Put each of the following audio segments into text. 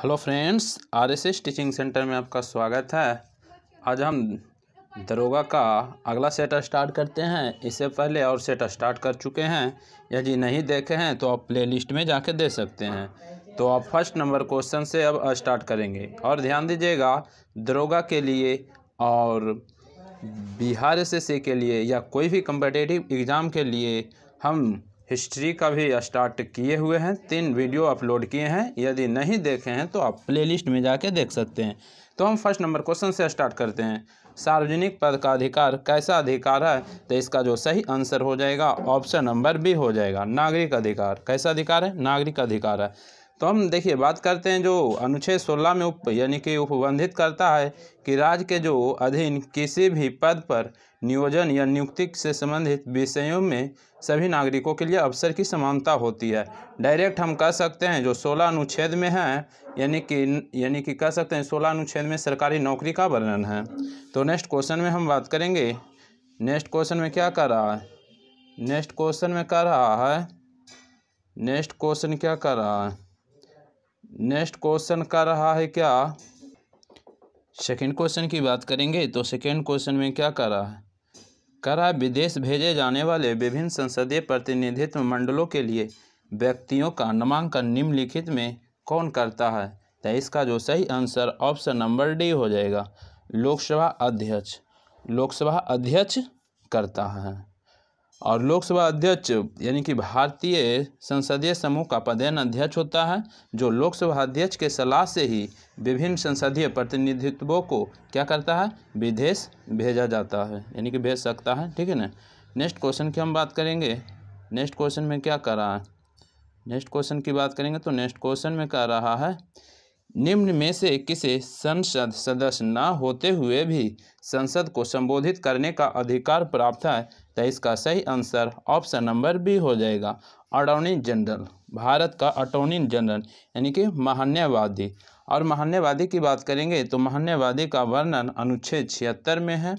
hello friends RSS teaching centre में आपका स्वागत है आज हम दरोगा का अगला सेट स्टार्ट करते हैं इससे पहले और सेट स्टार्ट कर चुके हैं यदि नहीं देखे हैं तो आप प्लेलिस्ट में जाके दे सकते हैं तो आप फर्स्ट नंबर क्वेश्चन से अब स्टार्ट करेंगे और ध्यान दीजिएगा दरोगा के लिए और बिहार एस के लिए या कोई भी कम्पटेटिव एग्ज़ाम के लिए हम हिस्ट्री का भी स्टार्ट किए हुए हैं तीन वीडियो अपलोड किए हैं यदि नहीं देखे हैं तो आप प्लेलिस्ट में जाके देख सकते हैं तो हम फर्स्ट नंबर क्वेश्चन से स्टार्ट करते हैं सार्वजनिक पद का अधिकार कैसा अधिकार है तो इसका जो सही आंसर हो जाएगा ऑप्शन नंबर बी हो जाएगा नागरिक अधिकार कैसा अधिकार है नागरिक अधिकार है तो हम देखिए बात करते हैं जो अनुच्छेद सोलह में उप यानी कि उपबंधित करता है कि राज्य के जो अधीन किसी भी पद पर नियोजन या नियुक्ति से संबंधित विषयों में सभी नागरिकों के लिए अवसर की समानता होती है डायरेक्ट हम कह सकते हैं जो सोलह अनुच्छेद में है यानी कि यानी कि कह सकते हैं सोलह अनुच्छेद में सरकारी नौकरी का वर्णन है तो नेक्स्ट क्वेश्चन में हम बात करेंगे नेक्स्ट क्वेश्चन में क्या कर रहा है नेक्स्ट क्वेश्चन में कर रहा है नेक्स्ट क्वेश्चन क्या कर रहा है नेक्स्ट क्वेश्चन का रहा है क्या सेकेंड क्वेश्चन की बात करेंगे तो सेकेंड क्वेश्चन में क्या कर रहा है कर रहा है विदेश भेजे जाने वाले विभिन्न संसदीय प्रतिनिधित्व मंडलों के लिए व्यक्तियों का नामांकन निम्नलिखित में कौन करता है तो इसका जो सही आंसर ऑप्शन नंबर डी हो जाएगा लोकसभा अध्यक्ष लोकसभा अध्यक्ष करता है और लोकसभा अध्यक्ष यानी कि भारतीय संसदीय समूह का पदेन अध्यक्ष होता है जो लोकसभा अध्यक्ष के सलाह से ही विभिन्न संसदीय प्रतिनिधित्वों को क्या करता है विदेश भेजा जाता है यानी कि भेज सकता है ठीक है ना नेक्स्ट क्वेश्चन की हम बात करेंगे नेक्स्ट क्वेश्चन में क्या कर रहा है नेक्स्ट क्वेश्चन की बात करेंगे तो नेक्स्ट क्वेश्चन में कह रहा है निम्न में से किसे संसद सदस्य न होते हुए भी संसद को संबोधित करने का अधिकार प्राप्त है तो इसका सही आंसर ऑप्शन नंबर बी हो जाएगा अटॉर्नी जनरल भारत का अटॉर्नी जनरल यानी कि महान्यवादी और महान्यवादी की बात करेंगे तो महान्यवादी का वर्णन अनुच्छेद छिहत्तर में है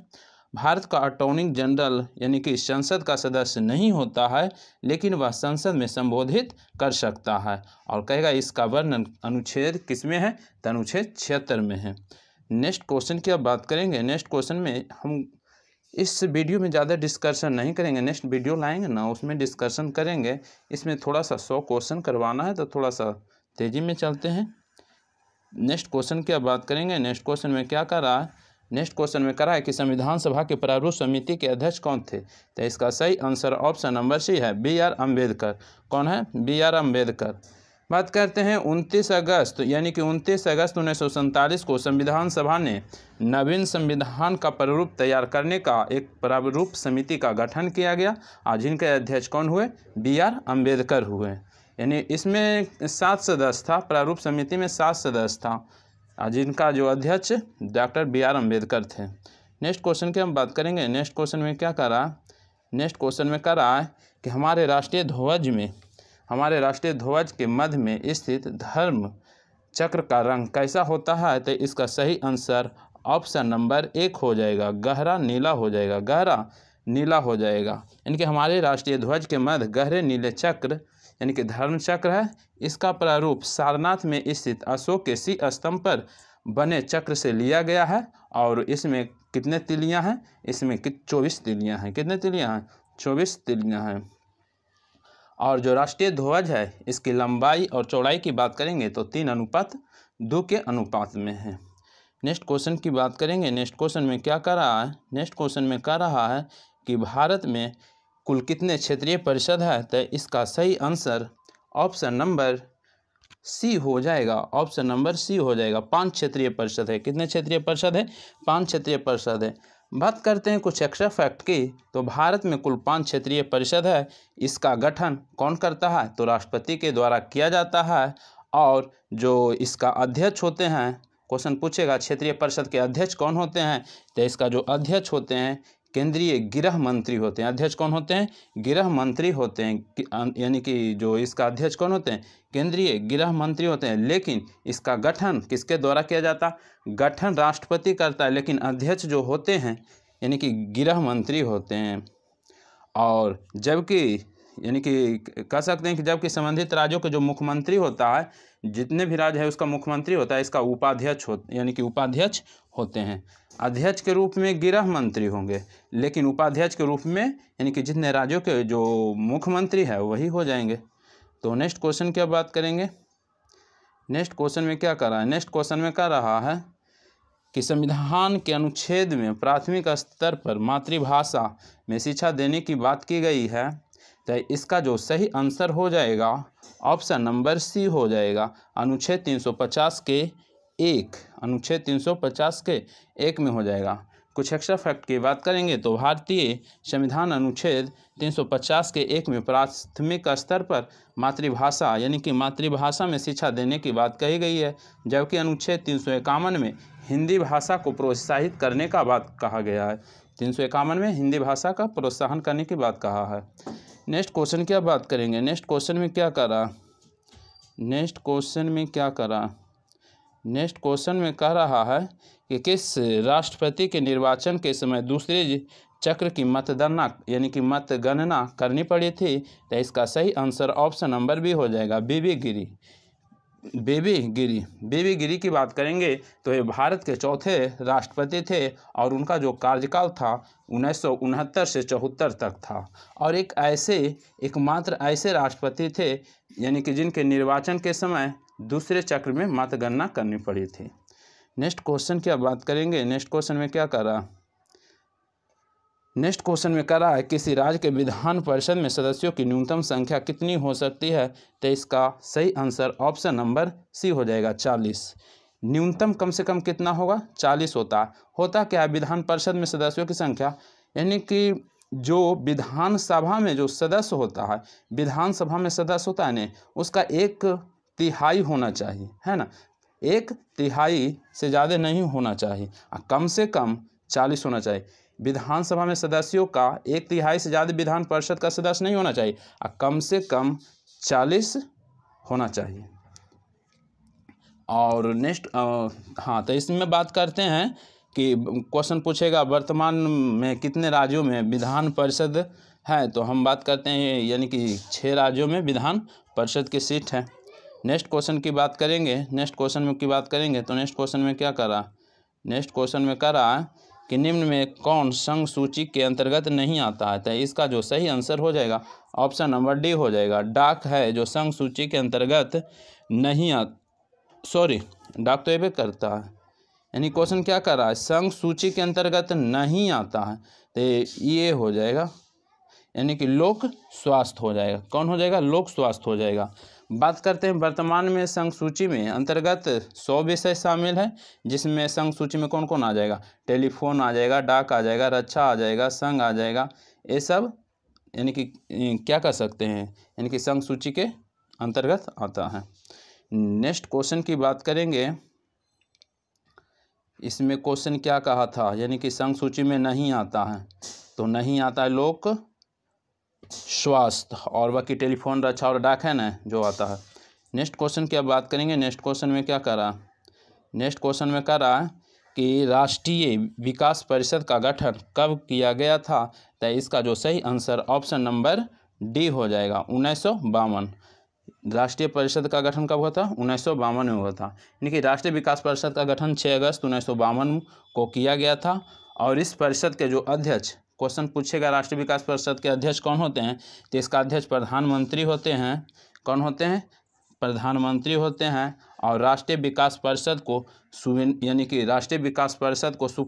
भारत का अटॉर्नी जनरल यानी कि संसद का सदस्य नहीं होता है लेकिन वह संसद में संबोधित कर सकता है और कहेगा इसका वर्णन अनुच्छेद किस में है तो अनुच्छेद छिहत्तर में है नेक्स्ट क्वेश्चन की अब बात करेंगे नेक्स्ट क्वेश्चन में हम इस वीडियो में ज़्यादा डिस्कशन नहीं करेंगे नेक्स्ट वीडियो लाएंगे ना उसमें डिस्कशन करेंगे इसमें थोड़ा सा सौ क्वेश्चन करवाना है तो थोड़ा सा तेज़ी में चलते हैं नेक्स्ट क्वेश्चन की अब बात करेंगे नेक्स्ट क्वेश्चन में क्या कर रहा है नेक्स्ट क्वेश्चन में करा है कि संविधान सभा के प्रारूप समिति के अध्यक्ष कौन थे तो इसका सही आंसर ऑप्शन नंबर सी है बी आर अम्बेडकर कौन है बी आर अम्बेडकर बात करते हैं 29 अगस्त यानी कि 29 अगस्त उन्नीस को संविधान सभा ने नवीन संविधान का प्रारूप तैयार करने का एक प्रारूप समिति का गठन किया गया और जिनके अध्यक्ष कौन हुए बी आर अम्बेडकर हुए यानी इसमें सात सदस्य था प्रारूप समिति में सात सदस्य था जिनका जो अध्यक्ष डॉक्टर बी आर अम्बेडकर थे नेक्स्ट क्वेश्चन की हम बात करेंगे नेक्स्ट क्वेश्चन में क्या करा नेक्स्ट क्वेश्चन में करा कि हमारे राष्ट्रीय ध्वज में हमारे राष्ट्रीय ध्वज के मध्य में स्थित धर्म चक्र का रंग कैसा होता है तो इसका सही आंसर ऑप्शन नंबर एक हो जाएगा गहरा नीला हो जाएगा गहरा नीला हो जाएगा यानी कि हमारे राष्ट्रीय ध्वज के मध्य गहरे नीले चक्र यानी कि धर्म चक्र है इसका प्रारूप सारनाथ में स्थित अशोक के सी स्तंभ पर बने चक्र से लिया गया है और इसमें कितने तिलियां हैं इसमें चौबीस तिलियां हैं कितने तिलियां हैं चौबीस तिलियां हैं और जो राष्ट्रीय ध्वज है इसकी लंबाई और चौड़ाई की बात करेंगे तो तीन अनुपात दो के अनुपात में है नेक्स्ट क्वेश्चन की बात करेंगे नेक्स्ट क्वेश्चन में क्या कह रहा है नेक्स्ट क्वेश्चन में कह रहा है कि भारत में कुल कितने क्षेत्रीय परिषद है तो इसका सही आंसर ऑप्शन नंबर सी हो जाएगा ऑप्शन नंबर सी हो जाएगा पांच क्षेत्रीय परिषद है कितने क्षेत्रीय परिषद है पांच क्षेत्रीय परिषद है बात करते हैं कुछ एक्स्ट्रा फैक्ट की तो भारत में कुल पांच क्षेत्रीय परिषद है इसका गठन कौन करता है तो राष्ट्रपति के द्वारा किया जाता है और जो इसका अध्यक्ष होते हैं क्वेश्चन पूछेगा क्षेत्रीय परिषद के अध्यक्ष कौन होते हैं तो इसका जो अध्यक्ष होते हैं केंद्रीय गृह मंत्री होते हैं अध्यक्ष कौन होते हैं गृह मंत्री होते हैं अं, यानी कि जो इसका अध्यक्ष कौन होते हैं केंद्रीय गृह मंत्री होते हैं लेकिन इसका गठन किसके द्वारा किया जाता गठन राष्ट्रपति करता है लेकिन अध्यक्ष जो होते हैं यानी कि गृह मंत्री होते हैं और जबकि यानी कि कह सकते हैं कि जबकि संबंधित राज्यों के जो मुख्यमंत्री होता है जितने भी राज्य है उसका मुख्यमंत्री होता है इसका उपाध्यक्ष हो यानी कि उपाध्यक्ष होते हैं अध्यक्ष के रूप में गृह मंत्री होंगे लेकिन उपाध्यक्ष के रूप में यानी कि जितने राज्यों के जो मुख्यमंत्री है वही हो जाएंगे तो नेक्स्ट क्वेश्चन क्या बात करेंगे नेक्स्ट क्वेश्चन में क्या कर रहा है नेक्स्ट क्वेश्चन में कह रहा है कि संविधान के अनुच्छेद में प्राथमिक स्तर पर मातृभाषा में शिक्षा देने की बात की गई है तो इसका जो सही आंसर हो जाएगा ऑप्शन नंबर सी हो जाएगा अनुच्छेद 350 के एक अनुच्छेद 350 के एक में हो जाएगा कुछ एक्स्ट्रा फैक्ट की बात करेंगे तो भारतीय संविधान अनुच्छेद 350 के एक में प्राथमिक स्तर पर मातृभाषा यानी कि मातृभाषा में शिक्षा देने की बात कही गई है जबकि अनुच्छेद तीन में हिंदी भाषा को प्रोत्साहित करने का बात कहा गया है तीन में हिंदी भाषा का प्रोत्साहन करने की बात कहा है नेक्स्ट क्वेश्चन क्या बात करेंगे नेक्स्ट क्वेश्चन में क्या करा नेक्स्ट क्वेश्चन में क्या करा नेक्स्ट क्वेश्चन में कह रहा है कि किस राष्ट्रपति के निर्वाचन के समय दूसरे चक्र की मतगणना यानी कि मतगणना करनी पड़ी थी तो इसका सही आंसर ऑप्शन नंबर बी हो जाएगा बीबी गिरी बेबी गिरी बेबी गिरी की बात करेंगे तो ये भारत के चौथे राष्ट्रपति थे और उनका जो कार्यकाल था उन्नीस से चौहत्तर तक था और एक ऐसे एकमात्र ऐसे राष्ट्रपति थे यानी कि जिनके निर्वाचन के समय दूसरे चक्र में मतगणना करनी पड़ी थी नेक्स्ट क्वेश्चन की अब बात करेंगे नेक्स्ट क्वेश्चन में क्या करा नेक्स्ट क्वेश्चन में करा है किसी राज्य के विधान परिषद में सदस्यों की न्यूनतम संख्या कितनी हो सकती है तो इसका सही आंसर ऑप्शन नंबर सी हो जाएगा चालीस न्यूनतम कम से कम कितना होगा चालीस होता होता क्या है विधान परिषद में सदस्यों की संख्या यानी कि जो विधानसभा में जो सदस्य होता है विधानसभा में सदस्य होता है ना उसका एक तिहाई होना चाहिए है ना एक तिहाई से ज़्यादा नहीं होना चाहिए कम से कम चालीस होना चाहिए विधानसभा में सदस्यों का एक तिहाई से ज़्यादा विधान परिषद का सदस्य नहीं होना चाहिए और कम से कम चालीस होना चाहिए और नेक्स्ट हाँ तो इसमें बात करते हैं कि क्वेश्चन पूछेगा वर्तमान में कितने राज्यों में विधान परिषद है तो हम बात करते हैं यानी कि छः राज्यों में विधान परिषद की सीट है नेक्स्ट क्वेश्चन की बात करेंगे नेक्स्ट क्वेश्चन में की बात करेंगे तो नेक्स्ट क्वेश्चन में क्या करा नेक्स्ट क्वेश्चन में करा कि निम्न में कौन संघ सूची के अंतर्गत नहीं आता है तो इसका जो सही आंसर हो जाएगा ऑप्शन नंबर डी हो जाएगा डाक है जो संघ सूची के अंतर्गत नहीं आ सॉरी डाक तो ये भी करता है यानी क्वेश्चन क्या कर रहा है संघ सूची के अंतर्गत नहीं आता है तो ये हो जाएगा यानी कि लोक स्वास्थ्य हो जाएगा कौन हो जाएगा लोक स्वास्थ्य हो जाएगा बात करते हैं वर्तमान में संघ सूची में अंतर्गत सौ विषय शामिल है जिसमें संघ सूची में कौन कौन आ जाएगा टेलीफोन आ जाएगा डाक आ जाएगा रक्षा आ जाएगा संघ आ जाएगा ये सब यानी कि क्या कर सकते हैं यानी कि संघ सूची के अंतर्गत आता है नेक्स्ट क्वेश्चन की बात करेंगे इसमें क्वेश्चन क्या कहा था यानी कि संघ सूची में नहीं आता है तो नहीं आता है लोक स्वास्थ्य और बाकी टेलीफोन रक्षा और डाक है ना जो आता है नेक्स्ट क्वेश्चन की अब बात करेंगे नेक्स्ट क्वेश्चन में क्या करा नेक्स्ट क्वेश्चन में कह रहा है कि राष्ट्रीय विकास परिषद का गठन कब किया गया था तो इसका जो सही आंसर ऑप्शन नंबर डी हो जाएगा उन्नीस राष्ट्रीय परिषद का गठन कब हुआ था उन्नीस में हुआ था यानी कि राष्ट्रीय विकास परिषद का गठन 6 अगस्त उन्नीस को किया गया था और इस परिषद के जो अध्यक्ष क्वेश्चन पूछेगा राष्ट्रीय विकास परिषद के अध्यक्ष कौन होते हैं तो इसका अध्यक्ष प्रधानमंत्री होते हैं कौन होते हैं प्रधानमंत्री होते हैं और राष्ट्रीय विकास परिषद को यानी कि राष्ट्रीय विकास परिषद को सु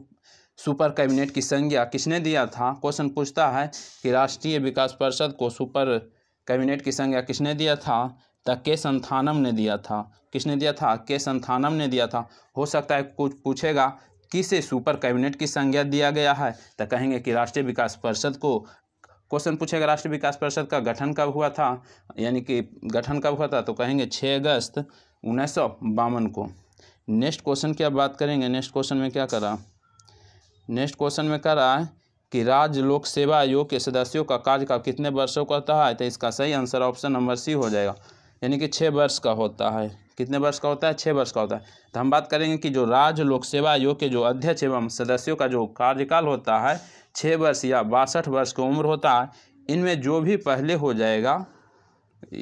सुपर कैबिनेट की संज्ञा किसने दिया था क्वेश्चन पूछता है कि राष्ट्रीय विकास परिषद को सुपर कैबिनेट की संज्ञा किसने दिया था तो के संथानम ने दिया था किसने दिया था के संथानम ने दिया था हो सकता है कुछ पूछेगा किसे सुपर कैबिनेट की संज्ञा दिया गया है तो कहेंगे कि राष्ट्रीय विकास परिषद को क्वेश्चन पूछेगा राष्ट्रीय विकास परिषद का गठन कब हुआ था यानी कि गठन कब हुआ था तो कहेंगे छः अगस्त उन्नीस को नेक्स्ट क्वेश्चन की अब बात करेंगे नेक्स्ट क्वेश्चन में क्या करा नेक्स्ट क्वेश्चन में करा कि राज्य लोक सेवा आयोग के सदस्यों का कार्यकाल कितने वर्षों का होता है तो इसका सही आंसर ऑप्शन नंबर सी हो जाएगा यानी कि छः वर्ष का होता है कितने वर्ष का होता है छः वर्ष का होता है तो हम बात करेंगे कि जो राज्य लोक सेवा आयोग के जो अध्यक्ष एवं सदस्यों का जो कार्यकाल होता है छः वर्ष या बासठ वर्ष की उम्र होता है इनमें जो भी पहले हो जाएगा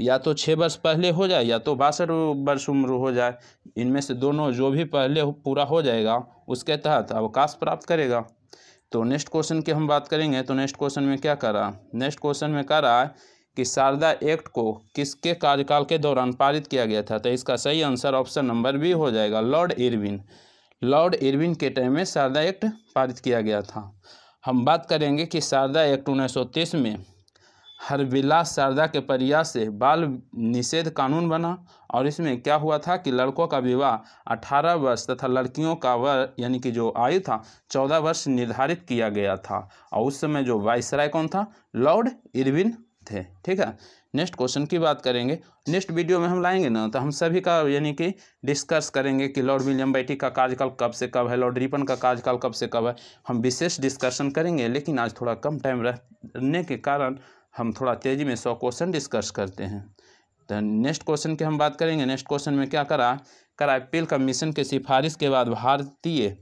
या तो छः वर्ष पहले हो जाए या तो बासठ वर्ष उम्र हो जाए इनमें से दोनों जो भी पहले पूरा हो जाएगा उसके तहत अवकाश प्राप्त करेगा तो नेक्स्ट क्वेश्चन की हम बात करेंगे तो नेक्स्ट क्वेश्चन में क्या कर रहा है नेक्स्ट क्वेश्चन में कह रहा है कि शारदा एक्ट को किसके कार्यकाल के दौरान पारित किया गया था तो इसका सही आंसर ऑप्शन नंबर बी हो जाएगा लॉर्ड इरविन लॉर्ड इरविन के टाइम में शारदा एक्ट पारित किया गया था हम बात करेंगे कि शारदा एक्ट उन्नीस में हरविलास शारदा के प्रयास से बाल निषेध कानून बना और इसमें क्या हुआ था कि लड़कों का विवाह 18 वर्ष तथा लड़कियों का वर यानी कि जो आयु था 14 वर्ष निर्धारित किया गया था और उस समय जो वाइसराय कौन था लॉर्ड इरविन थे ठीक है नेक्स्ट क्वेश्चन की बात करेंगे नेक्स्ट वीडियो में हम लाएंगे ना तो हम सभी का यानी कि डिस्कस करेंगे कि लॉर्ड विलियम बैठी का कार्यकाल कब से कब है लॉर्ड रिपन का कार्यकाल कब से कब है हम विशेष डिस्कशन करेंगे लेकिन आज थोड़ा कम टाइम रहने के कारण हम थोड़ा तेज़ी में सौ क्वेश्चन डिस्कस करते हैं तो नेक्स्ट क्वेश्चन की हम बात करेंगे नेक्स्ट क्वेश्चन में क्या करा कराइपिल कमीशन के सिफारिश के बाद भारतीय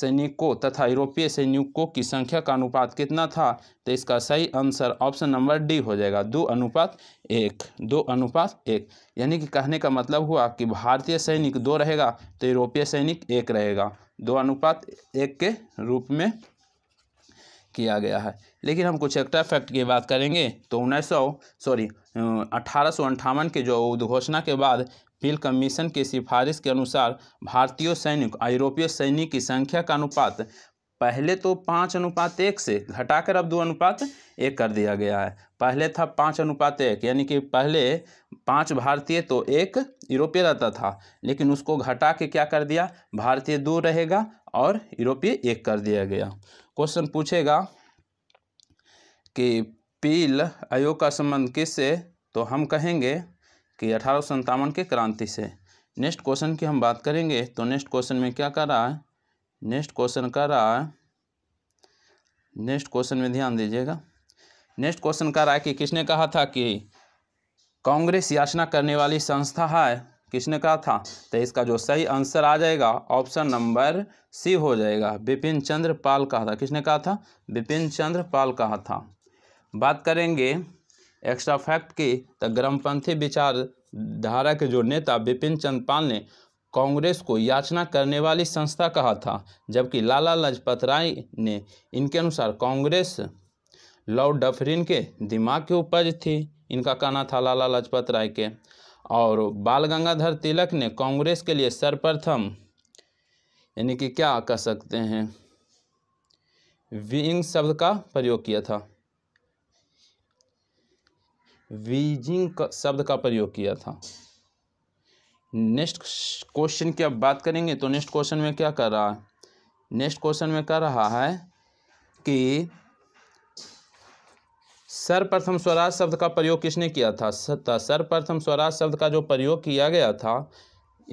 सैनिकों तथा यूरोपीय सैनिकों की संख्या का अनुपात कितना था तो इसका सही आंसर ऑप्शन नंबर डी हो जाएगा दो अनुपात एक दो अनुपात एक यानी कि कहने का मतलब हुआ कि भारतीय सैनिक दो रहेगा तो यूरोपीय सैनिक एक रहेगा दो अनुपात एक के रूप में किया गया है लेकिन हम कुछ एक्टा फैक्ट की बात करेंगे तो उन्नीस सौ सॉरी अठारह के जो उद्घोषणा के बाद फील्ड कमीशन की सिफारिश के अनुसार भारतीय सैनिक और यूरोपीय सैनिक की संख्या का अनुपात पहले तो पाँच अनुपात एक से घटाकर अब दो अनुपात एक कर दिया गया है पहले था पाँच अनुपात एक यानी कि पहले पाँच भारतीय तो एक यूरोपीय रहता था लेकिन उसको घटा के क्या कर दिया भारतीय दो रहेगा और यूरोपीय एक कर दिया गया क्वेश्चन पूछेगा कि पील आयोग का संबंध किससे तो हम कहेंगे कि अठारह के क्रांति से नेक्स्ट क्वेश्चन की हम बात करेंगे तो नेक्स्ट क्वेश्चन में क्या कर रहा है नेक्स्ट क्वेश्चन कर रहा है नेक्स्ट क्वेश्चन में ध्यान दीजिएगा नेक्स्ट क्वेश्चन कर रहा है कि किसने कहा था कि कांग्रेस याचना करने वाली संस्था है किसने कहा था तो इसका जो सही आंसर आ जाएगा ऑप्शन नंबर सी हो जाएगा बिपिन चंद्र पाल कहा था किसने कहा था बिपिन चंद्र पाल कहा था बात करेंगे एक्स्ट्रा फैक्ट के तो ग्रामपंथी विचारधारा के जो नेता विपिन चंद पाल ने कांग्रेस को याचना करने वाली संस्था कहा था जबकि लाला लजपत राय ने इनके अनुसार कांग्रेस लॉर्ड डफरिन के दिमाग की उपज थी इनका कहना था लाला लाजपत राय के और बाल गंगाधर तिलक ने कांग्रेस के लिए सर्वप्रथम यानी कि क्या कह सकते हैं विंग शब्द का प्रयोग किया था वीजिंग शब्द का प्रयोग किया था नेक्स्ट क्वेश्चन की अब बात करेंगे तो नेक्स्ट क्वेश्चन में क्या कर रहा है नेक्स्ट क्वेश्चन में कह रहा है कि सर्वप्रथम स्वराज शब्द का प्रयोग किसने किया था सर्वप्रथम स्वराज शब्द का जो प्रयोग किया गया था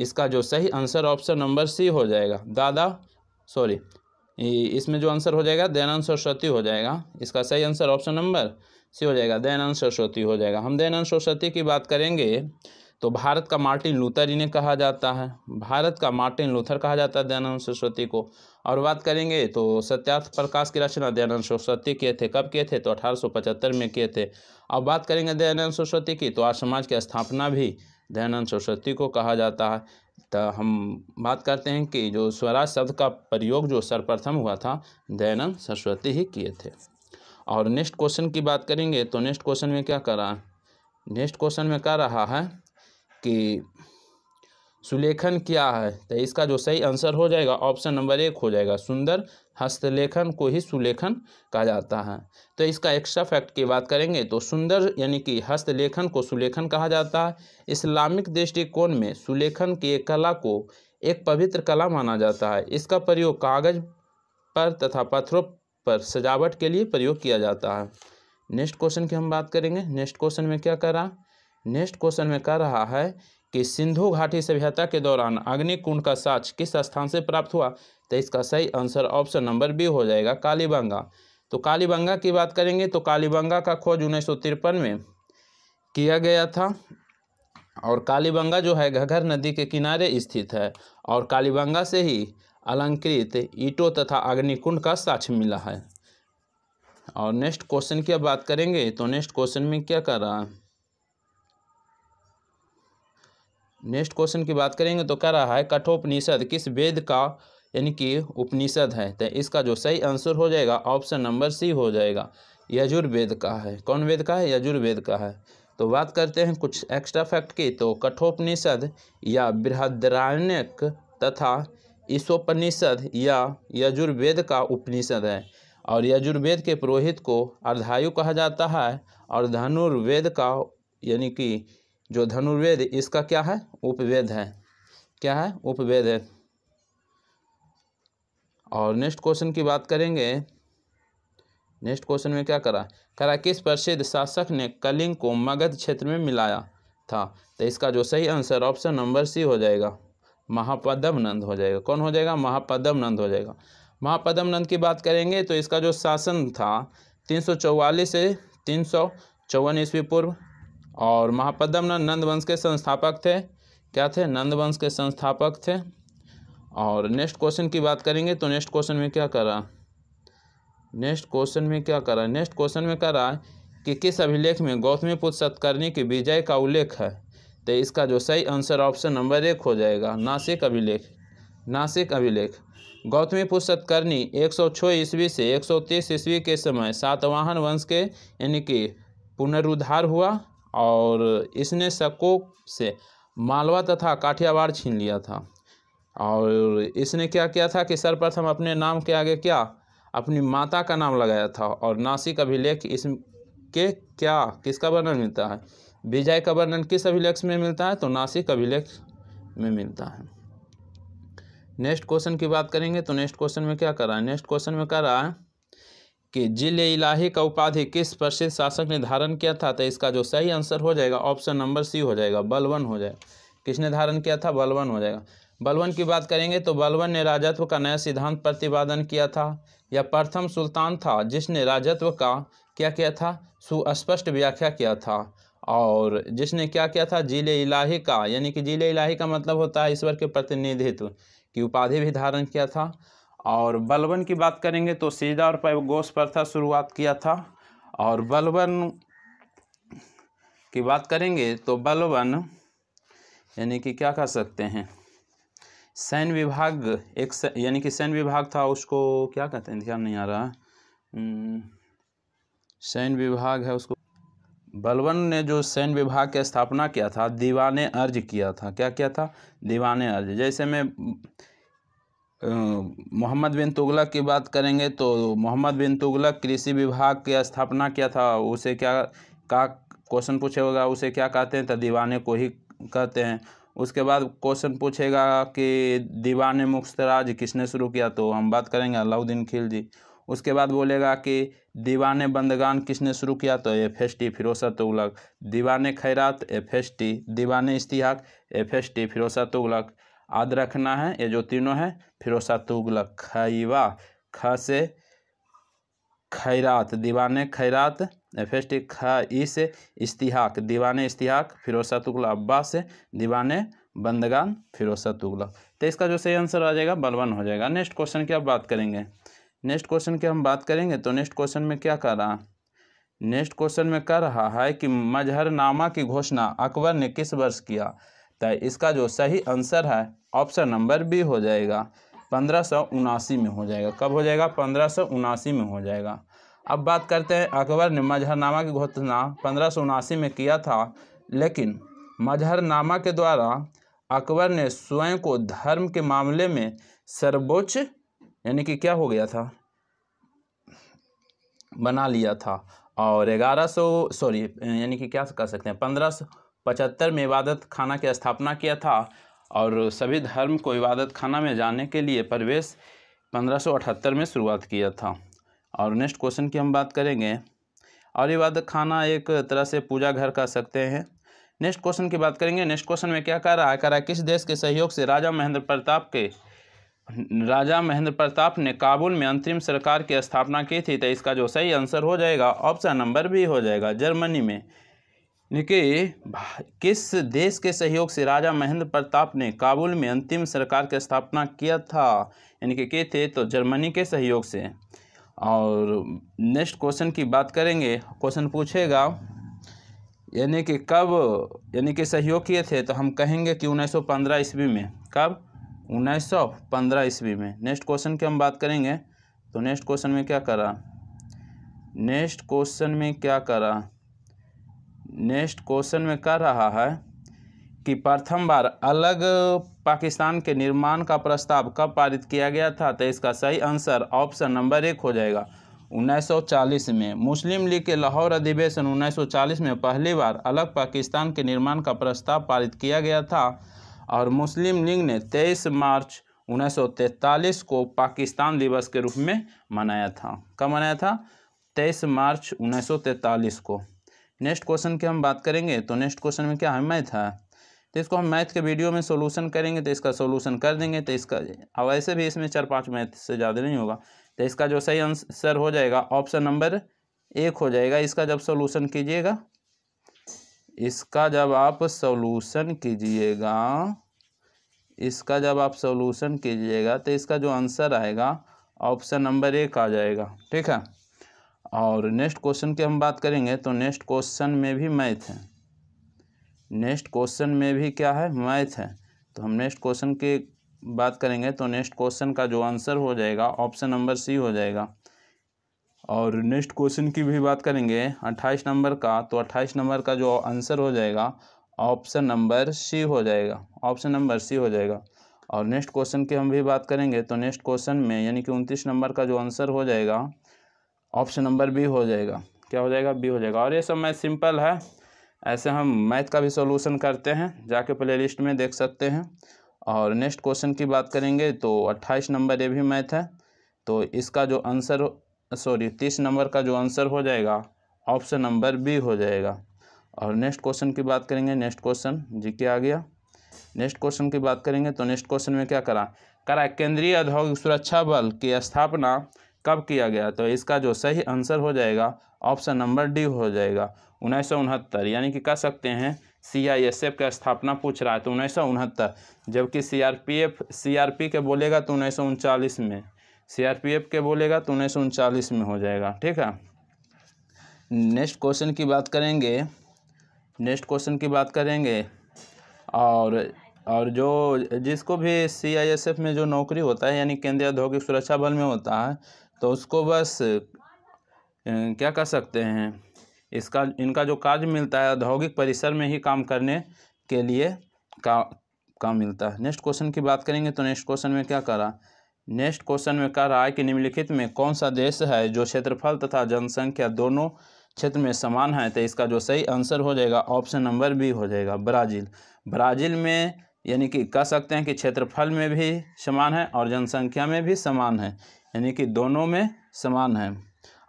इसका जो सही आंसर ऑप्शन नंबर सी हो जाएगा दादा सॉरी इसमें जो आंसर हो जाएगा दयानंद सरस्वती हो जाएगा इसका सही आंसर ऑप्शन नंबर सी हो जाएगा दयानंद सरस्वती हो जाएगा हम दयानंद सरस्वती की बात करेंगे तो भारत का मार्टिन लूथर इन्हें कहा जाता है भारत का मार्टिन लूथर कहा जाता है दयानंद सरस्वती को और बात करेंगे तो सत्यार्थ प्रकाश की रचना दयानंद सरस्वती किए थे कब किए थे तो 1875 में किए थे अब बात करेंगे दयानंद सरस्वती की तो आज समाज की स्थापना भी दयानंद सरस्वती को कहा जाता है तो हम बात करते हैं कि जो स्वराज शब्द का प्रयोग जो सर्वप्रथम हुआ था दयानंद सरस्वती ही किए थे और नेक्स्ट क्वेश्चन की बात करेंगे तो नेक्स्ट क्वेश्चन में क्या करा नेक्स्ट क्वेश्चन में कह रहा है कि सुलेखन क्या है तो इसका जो सही आंसर हो जाएगा ऑप्शन नंबर एक हो जाएगा सुंदर हस्तलेखन को ही सुलेखन कहा जाता है तो इसका एक्स्ट्रा फैक्ट की बात करेंगे तो सुंदर यानी कि हस्तलेखन को सुलेखन कहा जाता है इस्लामिक दृष्टिकोण में सुलेखन की एक कला को एक पवित्र कला माना जाता है इसका प्रयोग कागज पर तथा पत्थरों पर सजावट के लिए प्रयोग किया जाता है नेक्स्ट क्वेश्चन की हम बात करेंगे नेक्स्ट क्वेश्चन में क्या कर रहा नेक्स्ट क्वेश्चन में कह रहा है कि सिंधु घाटी सभ्यता के दौरान अग्निकुंड का साक्ष किस स्थान से प्राप्त हुआ तो इसका सही आंसर ऑप्शन नंबर बी हो जाएगा कालीबंगा तो कालीबंगा की बात करेंगे तो कालीबंगा का खोज उन्नीस में किया गया था और कालीबंगा जो है घघर नदी के किनारे स्थित है और कालीबंगा से ही अलंकृत ईटों तथा अग्निकुंड का साक्ष मिला है और नेक्स्ट क्वेश्चन की अब बात करेंगे तो नेक्स्ट क्वेश्चन में क्या कर रहा है नेक्स्ट क्वेश्चन की बात करेंगे तो कह रहा है कठोपनिषद किस वेद का यानी कि उपनिषद है तो इसका जो सही आंसर हो जाएगा ऑप्शन नंबर सी हो जाएगा यजुर्वेद का है कौन वेद का है यजुर्वेद का है तो बात करते हैं कुछ एक्स्ट्रा फैक्ट की तो कठोपनिषद या बृहद्राण्यक तथा ईश्वपनिषद या यजुर्वेद का उपनिषद है और यजुर्वेद के पुरोहित को अर्धायु कहा जाता है और धनुर्वेद का यानी कि जो धनुर्वेद इसका क्या है उपवेद है क्या है उपवेद है और नेक्स्ट क्वेश्चन की बात करेंगे नेक्स्ट क्वेश्चन में क्या करा करा किस प्रसिद्ध शासक ने कलिंग को मगध क्षेत्र में मिलाया था तो इसका जो सही आंसर ऑप्शन नंबर सी हो जाएगा महापदम नंद हो जाएगा कौन हो जाएगा महापदम नंद हो जाएगा महापदम नंद की बात करेंगे तो इसका जो शासन था तीन से तीन सौ चौवन ईस्वी पूर्व और महापदम नंद नंद वंश के संस्थापक थे क्या थे नंद वंश के संस्थापक थे और नेक्स्ट क्वेश्चन की बात करेंगे तो नेक्स्ट क्वेश्चन में क्या करा नेक्स्ट क्वेश्चन में क्या करा नेक्स्ट क्वेश्चन में करा कि किस अभिलेख में गौतमीपुत्र सत्कर्णी की विजय का उल्लेख है तो इसका जो सही आंसर ऑप्शन नंबर एक हो जाएगा नासिक अभिलेख नासिक अभिलेख गौतमी पुस्तकर्णी एक सौ छः ईस्वी से एक सौ तीस ईस्वी के समय सातवाहन वंश के यानी कि पुनरुद्धार हुआ और इसने शकों से मालवा तथा काठियावाड़ छीन लिया था और इसने क्या किया था कि सर्वप्रथम अपने नाम के आगे क्या अपनी माता का नाम लगाया था और नासिक अभिलेख इसके क्या किसका वर्णन मिलता है विजय का वर्णन किस अभिलेख में मिलता है तो नासिक अभिलेख में मिलता है नेक्स्ट क्वेश्चन की बात करेंगे तो नेक्स्ट क्वेश्चन में क्या कर रहा है नेक्स्ट क्वेश्चन में कह रहा है कि जिले इलाही का उपाधि किस प्रसिद्ध शासक ने धारण किया था तो इसका जो सही आंसर हो जाएगा ऑप्शन नंबर सी हो जाएगा बलवन हो जाएगा किसने धारण किया था बलवन हो जाएगा बलवन की बात करेंगे तो बलवन ने राजत्व का नया सिद्धांत प्रतिपादन किया था या प्रथम सुल्तान था जिसने राजत्व का क्या किया था सुस्पष्ट व्याख्या किया था और जिसने क्या किया था जिले इलाही का यानी कि जिले इलाही का मतलब होता है ईश्वर के प्रतिनिधित्व की उपाधि भी धारण किया था और बलवन की बात करेंगे तो सीधा और पैगोश प्रथा शुरुआत किया था और बलवन की बात करेंगे तो बलवन यानी कि क्या कह सकते हैं सैन्य विभाग एक यानी कि सैन्य विभाग था उसको क्या कहते हैं ध्यान नहीं आ रहा सैन्य विभाग है उसको बलवन ने जो सैन्य विभाग की स्थापना किया था दीवाने अर्ज किया था क्या किया था दीवाने अर्ज जैसे मैं मोहम्मद बिन तुगलक की बात करेंगे तो मोहम्मद बिन तुगलक कृषि विभाग की स्थापना किया था उसे क्या का क्वेश्चन पूछेगा उसे क्या कहते हैं तो दीवाने को ही कहते हैं उसके बाद क्वेश्चन पूछेगा कि दीवाने मुख्तराज किसने शुरू किया तो हम बात करेंगे अलाउद्दीन खिलजी उसके बाद बोलेगा कि दीवान बंदगान किसने शुरू किया तो F S T Firoz Tughlaq दीवाने खैरात एफ एस टी दीवाने इस्तिहाक F S T Firoz Tughlaq याद रखना है ये जो तीनों है फिरोसा तुगलक खैवा ख से खैरात दीवाने खैरात एफ एस टी ख ई से इस्तिहाक दीवान इस्तिहाक फ़िरोसा तुगल अब्बा से दीवान बंदगान फिरोसा उगलक तो इसका जो सही आंसर आ जाएगा बलवन हो जाएगा नेक्स्ट क्वेश्चन की अब बात करेंगे नेक्स्ट क्वेश्चन की हम बात करेंगे तो नेक्स्ट क्वेश्चन में क्या कह रहा नेक्स्ट क्वेश्चन में कह रहा है कि मजहरनामा की घोषणा अकबर ने किस वर्ष किया तो इसका जो सही आंसर है ऑप्शन नंबर बी हो जाएगा पंद्रह में हो जाएगा कब हो जाएगा पंद्रह में हो जाएगा अब बात करते हैं अकबर ने मजहरनामा की घोषणा पंद्रह में किया था लेकिन मजहरनामा के द्वारा अकबर ने स्वयं को धर्म के मामले में सर्वोच्च यानी कि क्या हो गया था बना लिया था और ग्यारह सौ सॉरी यानी कि क्या कह सकते हैं पंद्रह सौ पचहत्तर में इबादत खाना की स्थापना किया था और सभी धर्म को इबादत खाना में जाने के लिए प्रवेश पंद्रह में शुरुआत किया था और नेक्स्ट क्वेश्चन की हम बात करेंगे और इबादत खाना एक तरह से पूजा घर कह सकते हैं नेक्स्ट क्वेश्चन की बात करेंगे नेक्स्ट क्वेश्चन में क्या कह रहा है कह रहा है किस देश के सहयोग से राजा महेंद्र प्रताप के राजा महेंद्र प्रताप ने काबुल में अंतरिम सरकार की स्थापना की थी तो इसका जो सही आंसर हो जाएगा ऑप्शन नंबर भी हो जाएगा जर्मनी में के किस देश के सहयोग से राजा महेंद्र प्रताप ने काबुल में अंतिम सरकार की स्थापना किया था यानी कि के थे तो जर्मनी के सहयोग से और नेक्स्ट क्वेश्चन की बात करेंगे क्वेश्चन पूछेगा यानी कि कब यानी कि सहयोग किए थे तो हम कहेंगे कि 1915 ईस्वी में कब उन्नीस सौ पंद्रह ईस्वी में नेक्स्ट क्वेश्चन की हम बात करेंगे तो नेक्स्ट क्वेश्चन में क्या करा नेक्स्ट क्वेश्चन में क्या करा नेक्स्ट क्वेश्चन में कर रहा है कि प्रथम बार अलग पाकिस्तान के निर्माण का प्रस्ताव कब पारित किया गया था तो इसका सही आंसर ऑप्शन नंबर एक हो जाएगा 1940 में मुस्लिम लीग के लाहौर अधिवेशन 1940 में पहली बार अलग पाकिस्तान के निर्माण का प्रस्ताव पारित किया गया था और मुस्लिम लीग ने 23 मार्च 1943 को पाकिस्तान दिवस के रूप में मनाया था कब मनाया था 23 मार्च 1943 को नेक्स्ट क्वेश्चन की हम बात करेंगे तो नेक्स्ट क्वेश्चन में क्या है मैथ है तो इसको हम मैथ के वीडियो में सोल्यूशन करेंगे तो इसका सोल्यूशन कर देंगे तो इसका अब वैसे भी इसमें चार पाँच मैथ से ज़्यादा नहीं होगा तो इसका जो सही आंसर हो जाएगा ऑप्शन नंबर एक हो जाएगा इसका जब सोल्यूशन कीजिएगा इसका जब आप सॉल्यूशन कीजिएगा इसका जब आप सॉल्यूशन कीजिएगा तो इसका जो आंसर आएगा ऑप्शन नंबर एक आ जाएगा ठीक है और नेक्स्ट क्वेश्चन की हम बात करेंगे तो नेक्स्ट क्वेश्चन में भी मैथ है नेक्स्ट क्वेश्चन में भी क्या है मैथ है तो हम नेक्स्ट क्वेश्चन की बात करेंगे तो नेक्स्ट क्वेश्चन का जो आंसर हो जाएगा ऑप्शन नंबर सी हो जाएगा और नेक्स्ट क्वेश्चन की भी बात करेंगे अट्ठाईस नंबर का तो अट्ठाईस नंबर का जो आंसर हो जाएगा ऑप्शन नंबर सी हो जाएगा ऑप्शन नंबर सी हो जाएगा और नेक्स्ट क्वेश्चन की हम भी बात करेंगे तो नेक्स्ट क्वेश्चन में यानी कि उनतीस नंबर का जो आंसर हो जाएगा ऑप्शन नंबर बी हो जाएगा क्या हो जाएगा बी हो जाएगा और ये सब मैथ सिंपल है ऐसे हम मैथ का भी सोल्यूशन करते हैं जाके प्ले लिस्ट में देख सकते हैं और नेक्स्ट क्वेश्चन की बात करेंगे तो अट्ठाईस नंबर ये भी मैथ है तो इसका जो आंसर सॉरी तीस नंबर का जो आंसर हो जाएगा ऑप्शन नंबर बी हो जाएगा और नेक्स्ट क्वेश्चन की बात करेंगे नेक्स्ट क्वेश्चन जी के आ गया नेक्स्ट क्वेश्चन की बात करेंगे तो नेक्स्ट क्वेश्चन में क्या करा करा केंद्रीय औद्योगिक सुरक्षा बल की स्थापना कब किया गया तो इसका जो सही आंसर हो जाएगा ऑप्शन नंबर डी हो जाएगा उन्नीस यानी कि कह सकते हैं सी आई एस एफ का स्थापना पूछ रहा है तो उन्नीस जबकि C R P F C R P के बोलेगा तो उन्नीस में सीआरपीएफ के बोलेगा तो उन्नीस उनचालीस में हो जाएगा ठीक है नेक्स्ट क्वेश्चन की बात करेंगे नेक्स्ट क्वेश्चन की बात करेंगे और और जो जिसको भी सीआईएसएफ में जो नौकरी होता है यानी केंद्रीय औद्योगिक सुरक्षा बल में होता है तो उसको बस क्या कर सकते हैं इसका इनका जो कार्य मिलता है औद्योगिक परिसर में ही काम करने के लिए का काम मिलता है नेक्स्ट क्वेश्चन की बात करेंगे तो नेक्स्ट क्वेश्चन में क्या करा नेक्स्ट क्वेश्चन में कह रहा है कि निम्नलिखित में कौन सा देश है जो क्षेत्रफल तथा जनसंख्या दोनों क्षेत्र में समान है तो इसका जो सही आंसर हो जाएगा ऑप्शन नंबर बी हो जाएगा ब्राज़ील ब्राज़ील में यानी कि कह सकते हैं कि क्षेत्रफल में भी समान है और जनसंख्या में भी समान है यानी कि दोनों में समान है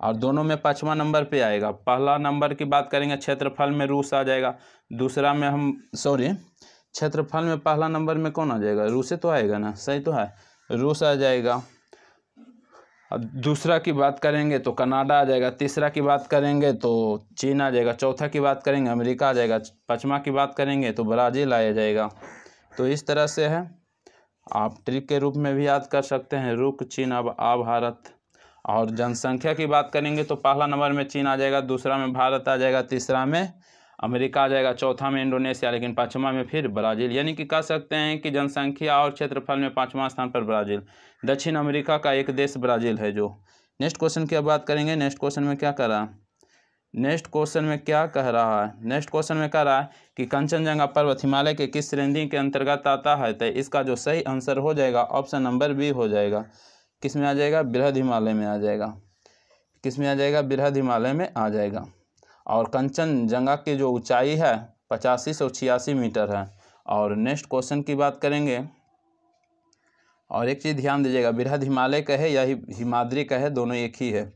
और दोनों में पाँचवा नंबर पे आएगा पहला नंबर की बात करेंगे क्षेत्रफल में रूस आ जाएगा दूसरा में हम सॉरी क्षेत्रफल में पहला नंबर में कौन आ जाएगा रूस तो आएगा ना सही तो है रूस आ जाएगा अब दूसरा की बात करेंगे तो कनाडा आ जाएगा तीसरा की बात करेंगे तो चीन आ जाएगा चौथा की बात करेंगे अमेरिका आ जाएगा पचमा की बात करेंगे तो ब्राज़ील आ जाएगा तो इस तरह से है आप ट्रिक के रूप में भी याद कर सकते हैं रुक चीन अब आ भारत और जनसंख्या की बात करेंगे तो पहला नंबर में चीन आ जाएगा दूसरा में भारत आ जाएगा तीसरा में अमेरिका आ जाएगा चौथा में इंडोनेशिया लेकिन पाँचवा में फिर ब्राज़ील यानी कि कह सकते हैं कि जनसंख्या और क्षेत्रफल में पाँचवा स्थान पर ब्राज़ील दक्षिण अमेरिका का एक देश ब्राज़ील है जो नेक्स्ट क्वेश्चन की अब बात करेंगे नेक्स्ट क्वेश्चन में क्या कर रहा है नेक्स्ट क्वेश्चन में क्या कह रहा है नेक्स्ट क्वेश्चन में कह रहा है कि कंचनजंगा पर्वत हिमालय के किस श्रेणी के अंतर्गत आता है तो इसका जो सही आंसर हो जाएगा ऑप्शन नंबर बी हो जाएगा किस में आ जाएगा बृहद हिमालय में आ जाएगा किस में आ जाएगा बृहद हिमालय में आ जाएगा और कंचनजंगा की जो ऊंचाई है पचासी सौ छियासी मीटर है और नेक्स्ट क्वेश्चन की बात करेंगे और एक चीज़ ध्यान दीजिएगा बृहद हिमालय का है या हिमाद्री का है दोनों एक ही है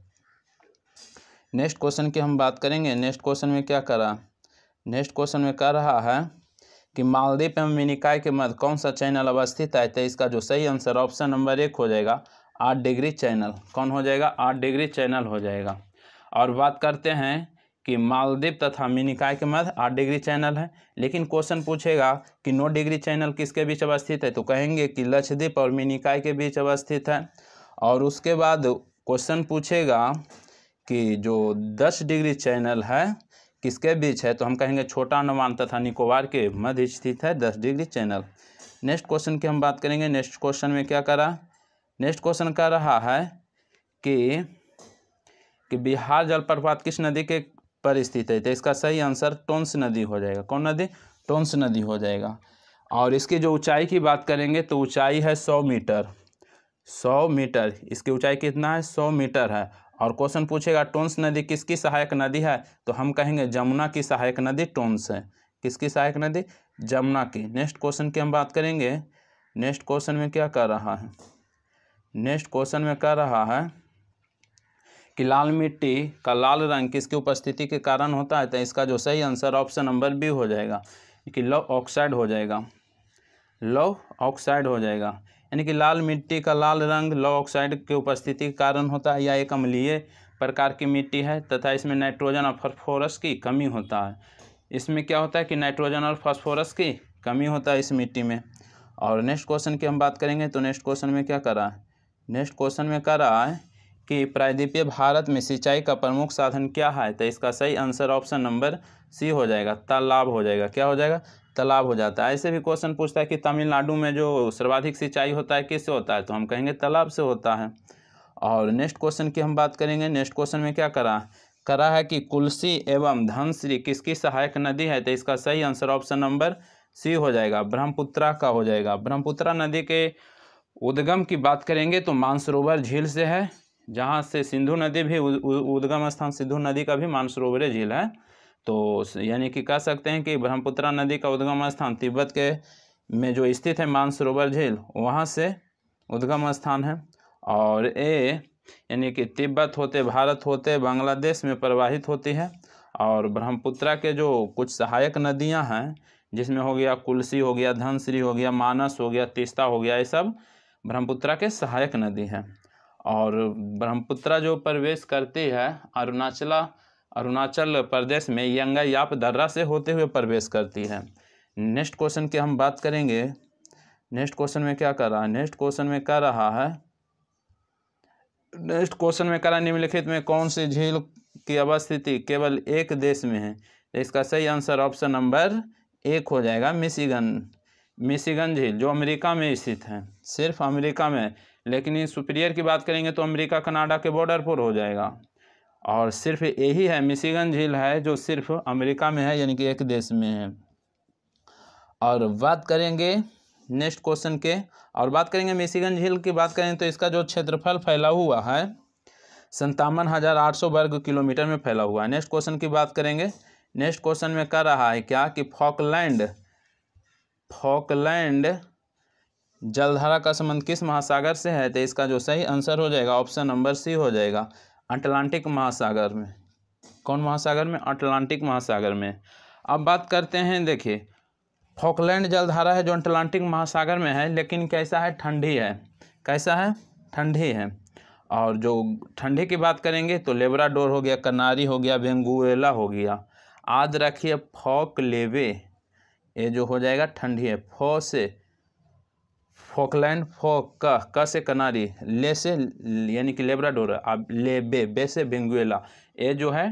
नेक्स्ट क्वेश्चन की हम बात करेंगे नेक्स्ट क्वेश्चन में क्या करा नेक्स्ट क्वेश्चन में कह रहा है कि मालदीप एवं मिनिकाय के मध्य कौन सा चैनल अवस्थित है तो इसका जो सही आंसर ऑप्शन नंबर एक हो जाएगा आठ डिग्री चैनल कौन हो जाएगा आठ डिग्री चैनल हो जाएगा और बात करते हैं कि मालदीप तथा मिनिकाय के मध्य आठ डिग्री चैनल है लेकिन क्वेश्चन पूछेगा कि नौ डिग्री चैनल किसके बीच अवस्थित है तो कहेंगे कि लक्षद्वीप और मिनिकाय के बीच अवस्थित है और उसके बाद क्वेश्चन पूछेगा कि जो दस डिग्री चैनल है किसके बीच है तो हम कहेंगे छोटा अनुमान तथा निकोबार के मध्य स्थित है दस डिग्री चैनल नेक्स्ट क्वेश्चन की हम बात करेंगे नेक्स्ट क्वेश्चन में क्या करा नेक्स्ट क्वेश्चन कह रहा है कि कि बिहार जलप्रपात किस नदी के पर स्थित है तो इसका सही आंसर टोंस नदी हो जाएगा कौन नदी टोंस नदी हो जाएगा और इसकी जो ऊंचाई की बात करेंगे तो ऊंचाई है सौ मीटर सौ मीटर इसकी ऊंचाई कितना है सौ मीटर है और क्वेश्चन पूछेगा टोंस नदी किसकी सहायक नदी है तो हम कहेंगे जमुना की सहायक नदी टोंस है किसकी सहायक नदी जमुना की नेक्स्ट क्वेश्चन की हम बात करेंगे नेक्स्ट क्वेश्चन में क्या कर रहा है नेक्स्ट क्वेश्चन में कर रहा है कि लाल मिट्टी का लाल रंग किसकी उपस्थिति के कारण होता है तो इसका जो सही आंसर ऑप्शन नंबर बी हो जाएगा कि लव ऑक्साइड हो जाएगा लव ऑक्साइड हो जाएगा यानी कि लाल मिट्टी का लाल रंग लव ऑक्साइड की उपस्थिति के कारण होता है या एक अम्लीय प्रकार की मिट्टी है तथा इसमें नाइट्रोजन और फॉस्फोरस की कमी होता है इसमें क्या होता है कि नाइट्रोजन और फॉस्फोरस की कमी होता है इस मिट्टी में और नेक्स्ट क्वेश्चन की हम बात करेंगे तो नेक्स्ट क्वेश्चन में क्या करा है नेक्स्ट क्वेश्चन में करा है कि प्रायद्वीपीय भारत में सिंचाई का प्रमुख साधन क्या है तो इसका सही आंसर ऑप्शन नंबर सी हो जाएगा तालाब हो जाएगा क्या हो जाएगा तालाब हो जाता है ऐसे भी क्वेश्चन पूछता है कि तमिलनाडु में जो सर्वाधिक सिंचाई होता है किससे होता है तो हम कहेंगे तालाब से होता है और नेक्स्ट क्वेश्चन की हम बात करेंगे नेक्स्ट क्वेश्चन में क्या करा करा है कि कुलसी एवं धनश्री किसकी सहायक नदी है तो इसका सही आंसर ऑप्शन नंबर सी हो जाएगा ब्रह्मपुत्रा का हो जाएगा ब्रह्मपुत्रा नदी के उद्गम की बात करेंगे तो मानसरोवर झील से है जहाँ से सिंधु नदी भी उद्गम स्थान सिंधु नदी का भी मानसरोवर झील है तो यानी कि कह सकते हैं कि ब्रह्मपुत्रा नदी का उद्गम स्थान तिब्बत के में जो स्थित है मानसरोवर झील वहाँ से उद्गम स्थान है और ए यानी कि तिब्बत होते भारत होते बांग्लादेश में प्रवाहित होती है और ब्रह्मपुत्रा के जो कुछ सहायक नदियाँ हैं जिसमें हो गया कुलसी हो गया धनश्री हो गया मानस हो गया तीस्ता हो गया ये सब ब्रह्मपुत्रा के सहायक नदी हैं और ब्रह्मपुत्रा जो प्रवेश करती है अरुणाचला अरुणाचल प्रदेश में यंगा याप दर्रा से होते हुए प्रवेश करती है नेक्स्ट क्वेश्चन की हम बात करेंगे नेक्स्ट क्वेश्चन में क्या कर रहा है नेक्स्ट क्वेश्चन में कह रहा है नेक्स्ट क्वेश्चन में करा निम्नलिखित में कौन सी झील की अवस्थिति केवल एक देश में है तो इसका सही आंसर ऑप्शन नंबर एक हो जाएगा मिशिगन मिशिगन झील जो अमेरिका में स्थित है सिर्फ अमेरिका में लेकिन ये सुपीरियर की बात करेंगे तो अमेरिका कनाडा के बॉर्डर पर हो जाएगा और सिर्फ यही है मिशिगन झील है जो सिर्फ अमेरिका में है यानी कि एक देश में है और बात करेंगे नेक्स्ट क्वेश्चन के और बात करेंगे मिशिगन झील की बात करें तो इसका जो क्षेत्रफल फैला हुआ है संतावन हज़ार आठ सौ वर्ग किलोमीटर में फैला हुआ है नेक्स्ट क्वेश्चन की बात करेंगे नेक्स्ट क्वेश्चन में कह रहा है क्या कि फॉकलैंड फॉकलैंड जलधारा का संबंध किस महासागर से है तो इसका जो सही आंसर हो जाएगा ऑप्शन नंबर सी हो जाएगा अटलांटिक महासागर में कौन महासागर में अटलांटिक महासागर में अब बात करते हैं देखिए फोकलैंड जलधारा है जो अटलांटिक महासागर में है लेकिन कैसा है ठंडी है कैसा है ठंडी है और जो ठंडी की बात करेंगे तो लेबराडोर हो गया कनारी हो गया बेंगुएला हो गया आज रखिए फोक लेवे ये जो हो जाएगा ठंडी है फो से फोकलैंड फोक क क से कनारी ले से यानी कि लेब्राडोर अब ले बे बे से बेंगुएला ये जो है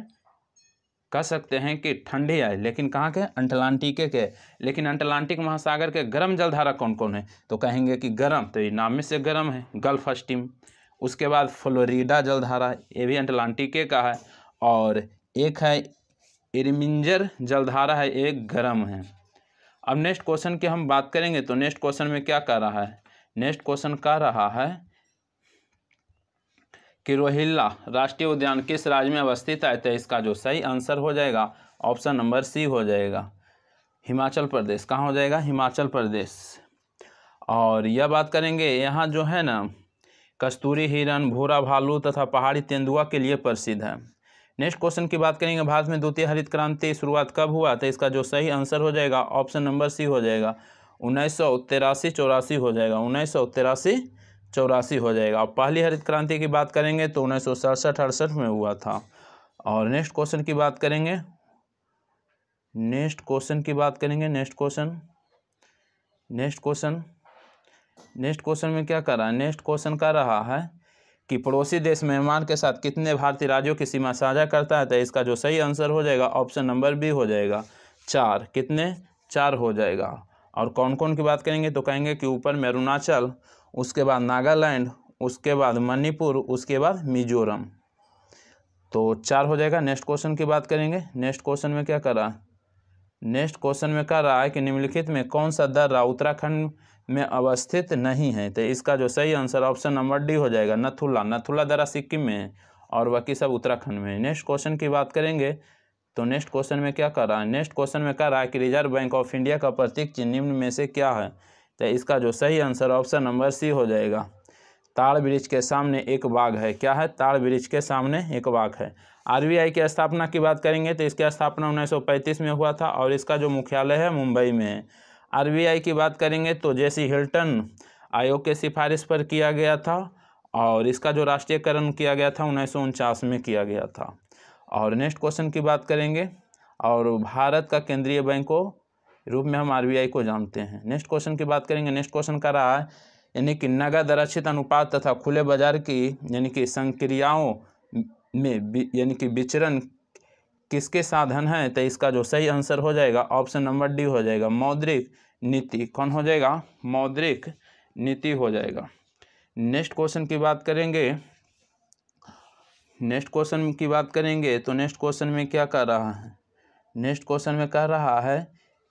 कह सकते हैं कि ठंडी आए लेकिन कहाँ के अंटलांटिक के लेकिन अंटलांटिक महासागर के गर्म जलधारा कौन कौन है तो कहेंगे कि गर्म तो ये नाम में से गर्म है गल्फ स्टीम उसके बाद फ्लोरिडा जलधारा ये भी अंटलांटिके का है और एक है इरमिंजर जलधारा है एक गर्म है अब नेक्स्ट क्वेश्चन की हम बात करेंगे तो नेक्स्ट क्वेश्चन में क्या कह रहा है नेक्स्ट क्वेश्चन कह रहा है कि रोहिल्ला राष्ट्रीय उद्यान किस राज्य में अवस्थित है तो इसका जो सही आंसर हो जाएगा ऑप्शन नंबर सी हो जाएगा हिमाचल प्रदेश कहाँ हो जाएगा हिमाचल प्रदेश और यह बात करेंगे यहाँ जो है ना कस्तूरी हिरन भूरा भालू तथा पहाड़ी तेंदुआ के लिए प्रसिद्ध है नेक्स्ट क्वेश्चन की बात करेंगे भारत में द्वितीय हरित क्रांति शुरुआत कब हुआ तो इसका जो सही आंसर हो जाएगा ऑप्शन नंबर सी हो जाएगा उन्नीस सौ चौरासी हो जाएगा उन्नीस सौ चौरासी हो जाएगा और पहली हरित क्रांति की बात करेंगे तो उन्नीस सौ सड़सठ अड़सठ में हुआ था और नेक्स्ट क्वेश्चन की बात करेंगे नेक्स्ट क्वेश्चन की बात करेंगे next question next question next question में क्या कर रहा है नेक्स्ट क्वेश्चन का रहा है कि पड़ोसी देश मेहमान के साथ कितने भारतीय राज्यों की सीमा साझा करता है तो इसका जो सही आंसर हो जाएगा ऑप्शन नंबर बी हो जाएगा चार कितने चार हो जाएगा और कौन कौन की बात करेंगे तो कहेंगे कि ऊपर में अरुणाचल उसके बाद नागालैंड उसके बाद मणिपुर उसके बाद मिजोरम तो चार हो जाएगा नेक्स्ट क्वेश्चन की बात करेंगे नेक्स्ट क्वेश्चन में क्या करा नेक्स्ट क्वेश्चन में कह रहा है कि निम्नलिखित में कौन सा दर्रा उत्तराखंड में अवस्थित नहीं है तो इसका जो सही आंसर ऑप्शन नंबर डी हो जाएगा नथुला नथुला दरा सिक्किम में है और बाकी सब उत्तराखंड में नेक्स्ट क्वेश्चन की बात करेंगे तो नेक्स्ट क्वेश्चन में क्या कर रहा है नेक्स्ट क्वेश्चन में कह रहा है कि रिजर्व बैंक ऑफ इंडिया का प्रतीक चिन्ह निम्न में से क्या है तो इसका जो सही आंसर ऑप्शन नंबर सी हो जाएगा ताड़ ब्रिज के सामने एक बाघ है क्या है ताड़ ब्रिज के सामने एक बाघ है आरबीआई की स्थापना की बात करेंगे तो इसकी स्थापना 1935 में हुआ था और इसका जो मुख्यालय है मुंबई में है आरबीआई की बात करेंगे तो जैसी हिल्टन आयोग के सिफारिश पर किया गया था और इसका जो राष्ट्रीयकरण किया गया था उन्नीस में किया गया था और नेक्स्ट क्वेश्चन की बात करेंगे और भारत का केंद्रीय बैंक को रूप में हम आरबीआई को जानते हैं नेक्स्ट क्वेश्चन की बात करेंगे नेक्स्ट क्वेश्चन का रहा है यानी कि नगद आरक्षित अनुपात तथा खुले बाजार की यानी कि संक्रियाओं में यानी कि विचरण किसके साधन हैं तो इसका जो सही आंसर हो जाएगा ऑप्शन नंबर डी हो जाएगा मौद्रिक नीति कौन हो जाएगा मौद्रिक नीति हो जाएगा नेक्स्ट क्वेश्चन की बात करेंगे नेक्स्ट क्वेश्चन की बात करेंगे तो नेक्स्ट क्वेश्चन में क्या कह रहा है नेक्स्ट क्वेश्चन में कह रहा है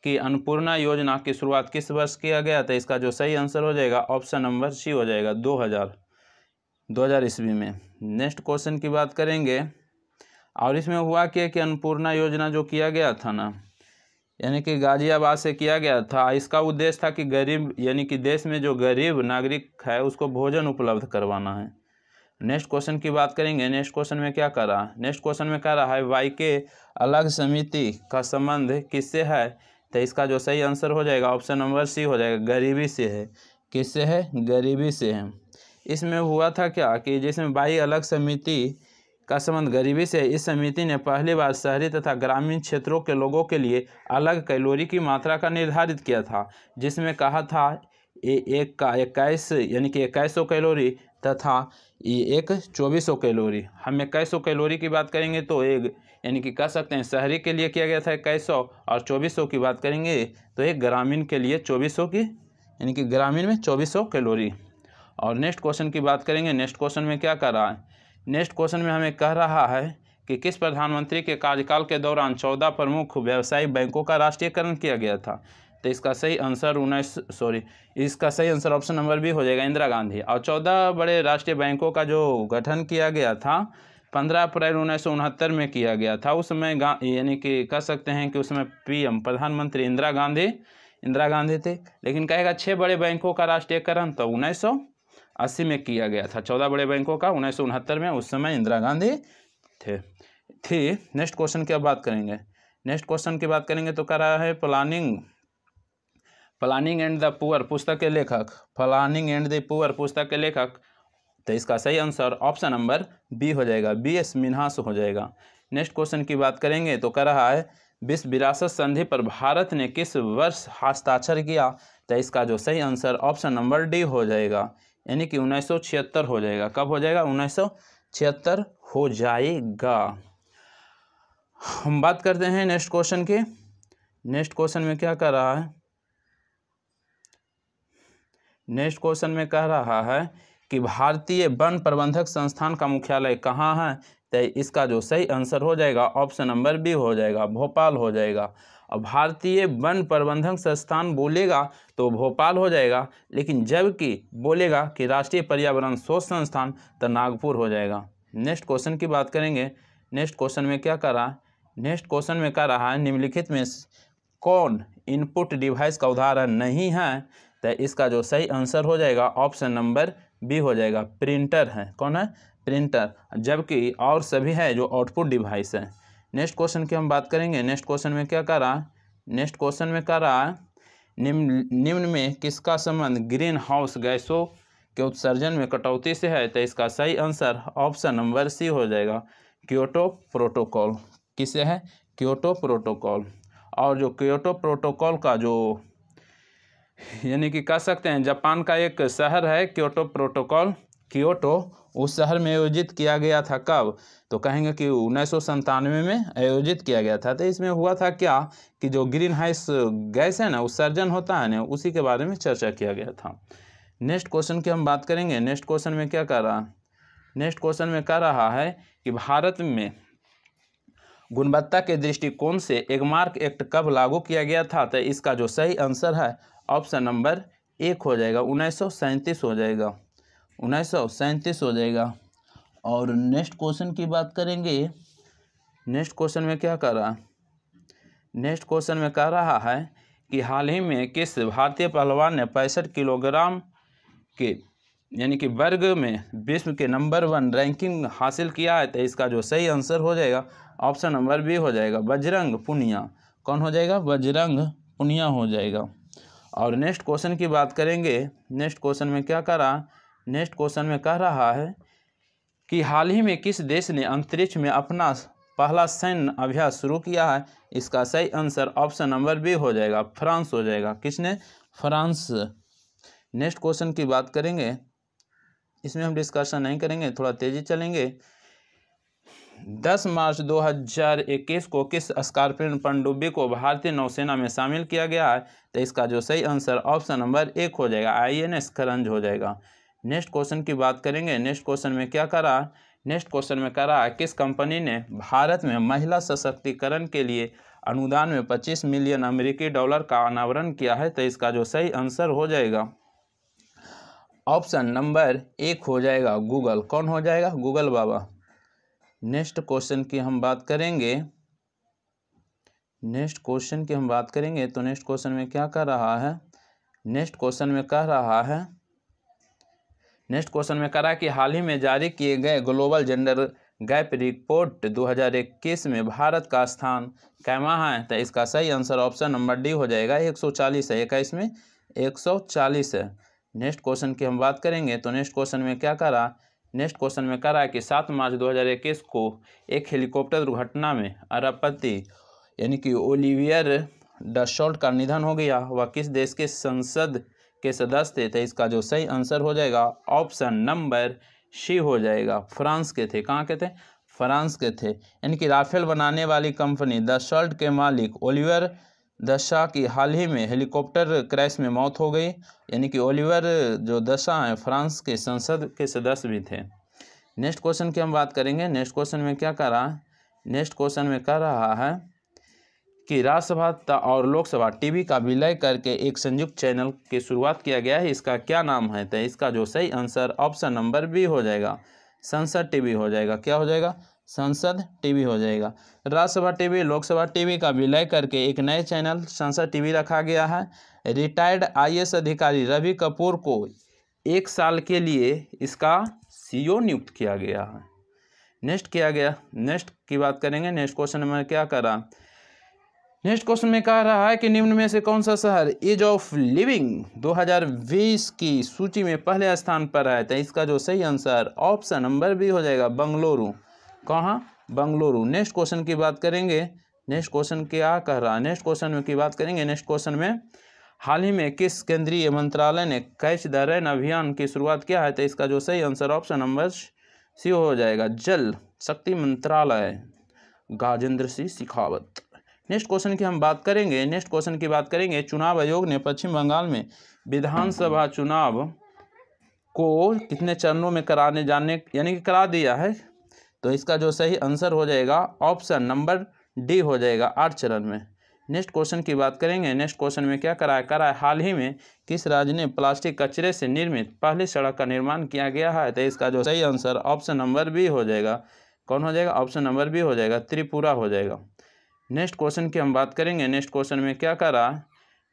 कि अन्नपूर्णा योजना की शुरुआत किस वर्ष किया गया था इसका जो सही आंसर हो जाएगा ऑप्शन नंबर सी हो जाएगा दो हज़ार दो हज़ार ईस्वी में नेक्स्ट क्वेश्चन की बात करेंगे और इसमें हुआ क्या कि अन्नपूर्णा योजना जो किया गया था ना यानी कि गाजियाबाद से किया गया था इसका उद्देश्य था कि गरीब यानी कि देश में जो गरीब नागरिक है उसको भोजन उपलब्ध करवाना है नेक्स्ट क्वेश्चन की बात करेंगे नेक्स्ट क्वेश्चन में क्या है नेक्स्ट क्वेश्चन में कह रहा है वाई के अलग समिति का संबंध किससे है तो इसका जो सही आंसर हो जाएगा ऑप्शन नंबर सी हो जाएगा गरीबी से है किससे है गरीबी से है इसमें हुआ था क्या कि जिसमें बाई अलग समिति का संबंध गरीबी से इस समिति ने पहली बार शहरी तथा ग्रामीण क्षेत्रों के लोगों के लिए अलग कैलोरी की मात्रा का निर्धारित किया था जिसमें कहा था ए, एक का इक्कीस यानी कि इक्कीस सौ कैलोरी तथा एक चौबीस सौ कैलोरी हम इक्कीस सौ कैलोरी की बात करेंगे तो एक यानी कि कह सकते हैं शहरी के लिए किया गया था इक्कीस सौ और चौबीस सौ की बात करेंगे तो एक ग्रामीण के लिए चौबीस सौ की यानी कि ग्रामीण में चौबीस सौ कैलोरी और नेक्स्ट क्वेश्चन की बात करेंगे नेक्स्ट क्वेश्चन में क्या कर रहा है नेक्स्ट क्वेश्चन में हमें कह रहा है कि किस प्रधानमंत्री के कार्यकाल के दौरान चौदह प्रमुख व्यावसायिक बैंकों का राष्ट्रीयकरण किया गया था तो इसका सही आंसर उन्नीस सॉरी इसका सही आंसर ऑप्शन नंबर बी हो जाएगा इंदिरा गांधी और चौदह बड़े राष्ट्रीय बैंकों का जो गठन किया गया था पंद्रह अप्रैल उन्नीस में किया गया था उस समय यानी कि कह सकते हैं कि उस समय पीएम प्रधानमंत्री इंदिरा गांधी इंदिरा गांधी थे लेकिन कहेगा छः बड़े बैंकों का राष्ट्रीयकरण तो उन्नीस अस्सी में किया गया था चौदह बड़े बैंकों का उन्नीस में उस समय इंदिरा गांधी थे थी नेक्स्ट क्वेश्चन की अब बात करेंगे नेक्स्ट क्वेश्चन की बात करेंगे तो कह रहा है planning planning and the poor पुस्तक के लेखक प्लानिंग एंड द पुअर पुस्तक के लेखक तो इसका सही आंसर ऑप्शन नंबर बी हो जाएगा बी एस मिन्हास हो जाएगा नेक्स्ट क्वेश्चन की बात करेंगे तो कह रहा है विश्व विरासत संधि पर भारत ने किस वर्ष हस्ताक्षर किया तो इसका जो सही आंसर ऑप्शन नंबर डी हो जाएगा यानी कि उन्नीस हो जाएगा कब हो जाएगा उन्नीस हो जाएगा हम बात करते हैं नेक्स्ट क्वेश्चन की नेक्स्ट क्वेश्चन में क्या कर रहा है नेक्स्ट क्वेश्चन में कह रहा है कि भारतीय वन प्रबंधक संस्थान का मुख्यालय कहाँ है तो इसका जो सही आंसर हो जाएगा ऑप्शन नंबर बी हो जाएगा भोपाल हो जाएगा और भारतीय वन प्रबंधक संस्थान बोलेगा तो भोपाल हो जाएगा लेकिन जबकि बोलेगा कि राष्ट्रीय पर्यावरण शोध संस्थान तो नागपुर हो जाएगा नेक्स्ट क्वेश्चन की बात करेंगे नेक्स्ट क्वेश्चन में क्या कर रहा है नेक्स्ट क्वेश्चन में कह रहा है निम्नलिखित में कौन इनपुट डिवाइस का उदाहरण नहीं है तो इसका जो सही आंसर हो जाएगा ऑप्शन नंबर बी हो जाएगा प्रिंटर है कौन है प्रिंटर जबकि और सभी है जो आउटपुट डिवाइस है नेक्स्ट क्वेश्चन की हम बात करेंगे नेक्स्ट क्वेश्चन में क्या कर रहा है नेक्स्ट क्वेश्चन में कह रहा है निम्न निम्न में किसका संबंध ग्रीन हाउस गैसों के उत्सर्जन में कटौती से है तो इसका सही आंसर ऑप्शन नंबर सी हो जाएगा क्योटो प्रोटोकॉल किसे है क्योटो प्रोटोकॉल और जो क्योटो प्रोटोकॉल का जो यानी कि कह सकते हैं जापान का एक शहर है क्योटो प्रोटोकॉल क्योटो उस शहर में आयोजित किया गया था कब तो कहेंगे कि उन्नीस में आयोजित किया गया था तो इसमें हुआ था क्या कि जो ग्रीन हाउस गैस है ना उत्सर्जन होता है ना उसी के बारे में चर्चा किया गया था नेक्स्ट क्वेश्चन की हम बात करेंगे नेक्स्ट क्वेश्चन में क्या कर रहा है नेक्स्ट क्वेश्चन में कह रहा है कि भारत में गुणवत्ता के दृष्टिकोण से एगमार्क एक्ट कब लागू किया गया था तो इसका जो सही आंसर है ऑप्शन नंबर एक हो जाएगा उन्नीस हो जाएगा उन्नीस सौ सैंतीस हो जाएगा और नेक्स्ट क्वेश्चन की बात करेंगे नेक्स्ट क्वेश्चन में क्या कर रहा है नेक्स्ट क्वेश्चन में कह रहा है कि हाल ही में किस भारतीय पहलवान ने पैंसठ किलोग्राम के यानी कि वर्ग में विश्व के नंबर वन रैंकिंग हासिल किया है तो इसका जो सही आंसर हो जाएगा ऑप्शन नंबर बी हो जाएगा बजरंग पुनिया कौन हो जाएगा बजरंग पुनिया हो जाएगा और नेक्स्ट क्वेश्चन की बात करेंगे नेक्स्ट क्वेश्चन में क्या करा नेक्स्ट क्वेश्चन में कह रहा है कि हाल ही में किस देश ने अंतरिक्ष में अपना पहला सैन्य अभ्यास शुरू किया है इसका सही आंसर ऑप्शन नंबर बी हो जाएगा फ्रांस हो जाएगा किसने फ्रांस नेक्स्ट क्वेश्चन की बात करेंगे इसमें हम डिस्कशन नहीं करेंगे थोड़ा तेज़ी चलेंगे दस मार्च 2021 को किस स्कॉर्पियन पनडुब्बी को भारतीय नौसेना में शामिल किया गया है तो इसका जो सही आंसर ऑप्शन नंबर एक हो जाएगा आई एन एस करंज हो जाएगा नेक्स्ट क्वेश्चन की बात करेंगे नेक्स्ट क्वेश्चन में क्या करा नेक्स्ट क्वेश्चन में करा किस कंपनी ने भारत में महिला सशक्तिकरण के लिए अनुदान में 25 मिलियन अमेरिकी डॉलर का अनावरण किया है तो इसका जो सही आंसर हो जाएगा ऑप्शन नंबर एक हो जाएगा गूगल कौन हो जाएगा गूगल बाबा नेक्स्ट क्वेश्चन की हम बात करेंगे नेक्स्ट क्वेश्चन की हम बात करेंगे तो नेक्स्ट क्वेश्चन में क्या कह रहा है नेक्स्ट क्वेश्चन में कह रहा है नेक्स्ट क्वेश्चन में करा कि हाल ही में जारी किए गए ग्लोबल जेंडर गैप रिपोर्ट 2021 में भारत का स्थान कैमा है तो इसका सही आंसर ऑप्शन नंबर डी हो जाएगा 140 है इक्कीस में 140 है नेक्स्ट क्वेश्चन की हम बात करेंगे तो नेक्स्ट क्वेश्चन में क्या करा नेक्स्ट क्वेश्चन में करा कि सात मार्च 2021 को एक हेलीकॉप्टर दुर्घटना में अरबपति यानी कि ओलिवियर डॉल्ट का निधन हो गया वह किस देश के संसद के सदस्य थे तो इसका जो सही आंसर हो जाएगा ऑप्शन नंबर सी हो जाएगा फ्रांस के थे कहाँ के थे फ्रांस के थे इनकी राफेल बनाने वाली कंपनी द शर्ट के मालिक ओलिवर दशा की हाल ही में हेलीकॉप्टर क्रैश में मौत हो गई यानी कि ओलिवर जो दशा हैं फ्रांस के संसद के सदस्य भी थे नेक्स्ट क्वेश्चन की हम बात करेंगे नेक्स्ट क्वेश्चन में क्या कर रहा है नेक्स्ट क्वेश्चन में कर रहा है कि राज्यसभा और लोकसभा टीवी का विलय करके एक संयुक्त चैनल की शुरुआत किया गया है इसका क्या नाम है तो इसका जो सही आंसर ऑप्शन नंबर बी हो जाएगा संसद टीवी हो जाएगा क्या हो जाएगा संसद टीवी हो जाएगा राज्यसभा टीवी लोकसभा टीवी का विलय करके एक नए चैनल संसद टीवी रखा गया है रिटायर्ड आईएएस अधिकारी रवि कपूर को एक साल के लिए इसका सीईओ नियुक्त किया गया है नेक्स्ट किया गया नेक्स्ट की बात करेंगे नेक्स्ट क्वेश्चन नंबर क्या करा नेक्स्ट क्वेश्चन में कह रहा है कि निम्न में से कौन सा शहर इज ऑफ लिविंग 2020 की सूची में पहले स्थान पर आया था इसका जो सही आंसर ऑप्शन नंबर बी हो जाएगा बंगलुरु कहाँ बंगलुरु नेक्स्ट क्वेश्चन की बात करेंगे नेक्स्ट क्वेश्चन क्या कह रहा है नेक्स्ट क्वेश्चन की बात करेंगे नेक्स्ट क्वेश्चन में हाल ही में किस केंद्रीय मंत्रालय ने कैच द रैन अभियान की शुरुआत किया है तो इसका जो सही आंसर ऑप्शन नंबर सी हो जाएगा जल शक्ति मंत्रालय गाजेंद्र सिंह शेखावत नेक्स्ट क्वेश्चन की हम बात करेंगे नेक्स्ट क्वेश्चन की बात करेंगे चुनाव आयोग ने पश्चिम बंगाल में विधानसभा चुनाव को कितने चरणों में कराने जाने यानी कि करा दिया है तो इसका जो सही आंसर हो जाएगा ऑप्शन नंबर डी हो जाएगा आठ चरण में नेक्स्ट क्वेश्चन की बात करेंगे नेक्स्ट क्वेश्चन में क्या कराया कराया हाल ही में किस राज्य ने प्लास्टिक कचरे से निर्मित पहली सड़क का निर्माण किया गया है तो इसका जो सही आंसर ऑप्शन नंबर बी हो जाएगा कौन हो जाएगा ऑप्शन नंबर बी हो जाएगा त्रिपुरा हो जाएगा नेक्स्ट क्वेश्चन की हम बात करेंगे नेक्स्ट क्वेश्चन में क्या कह रहा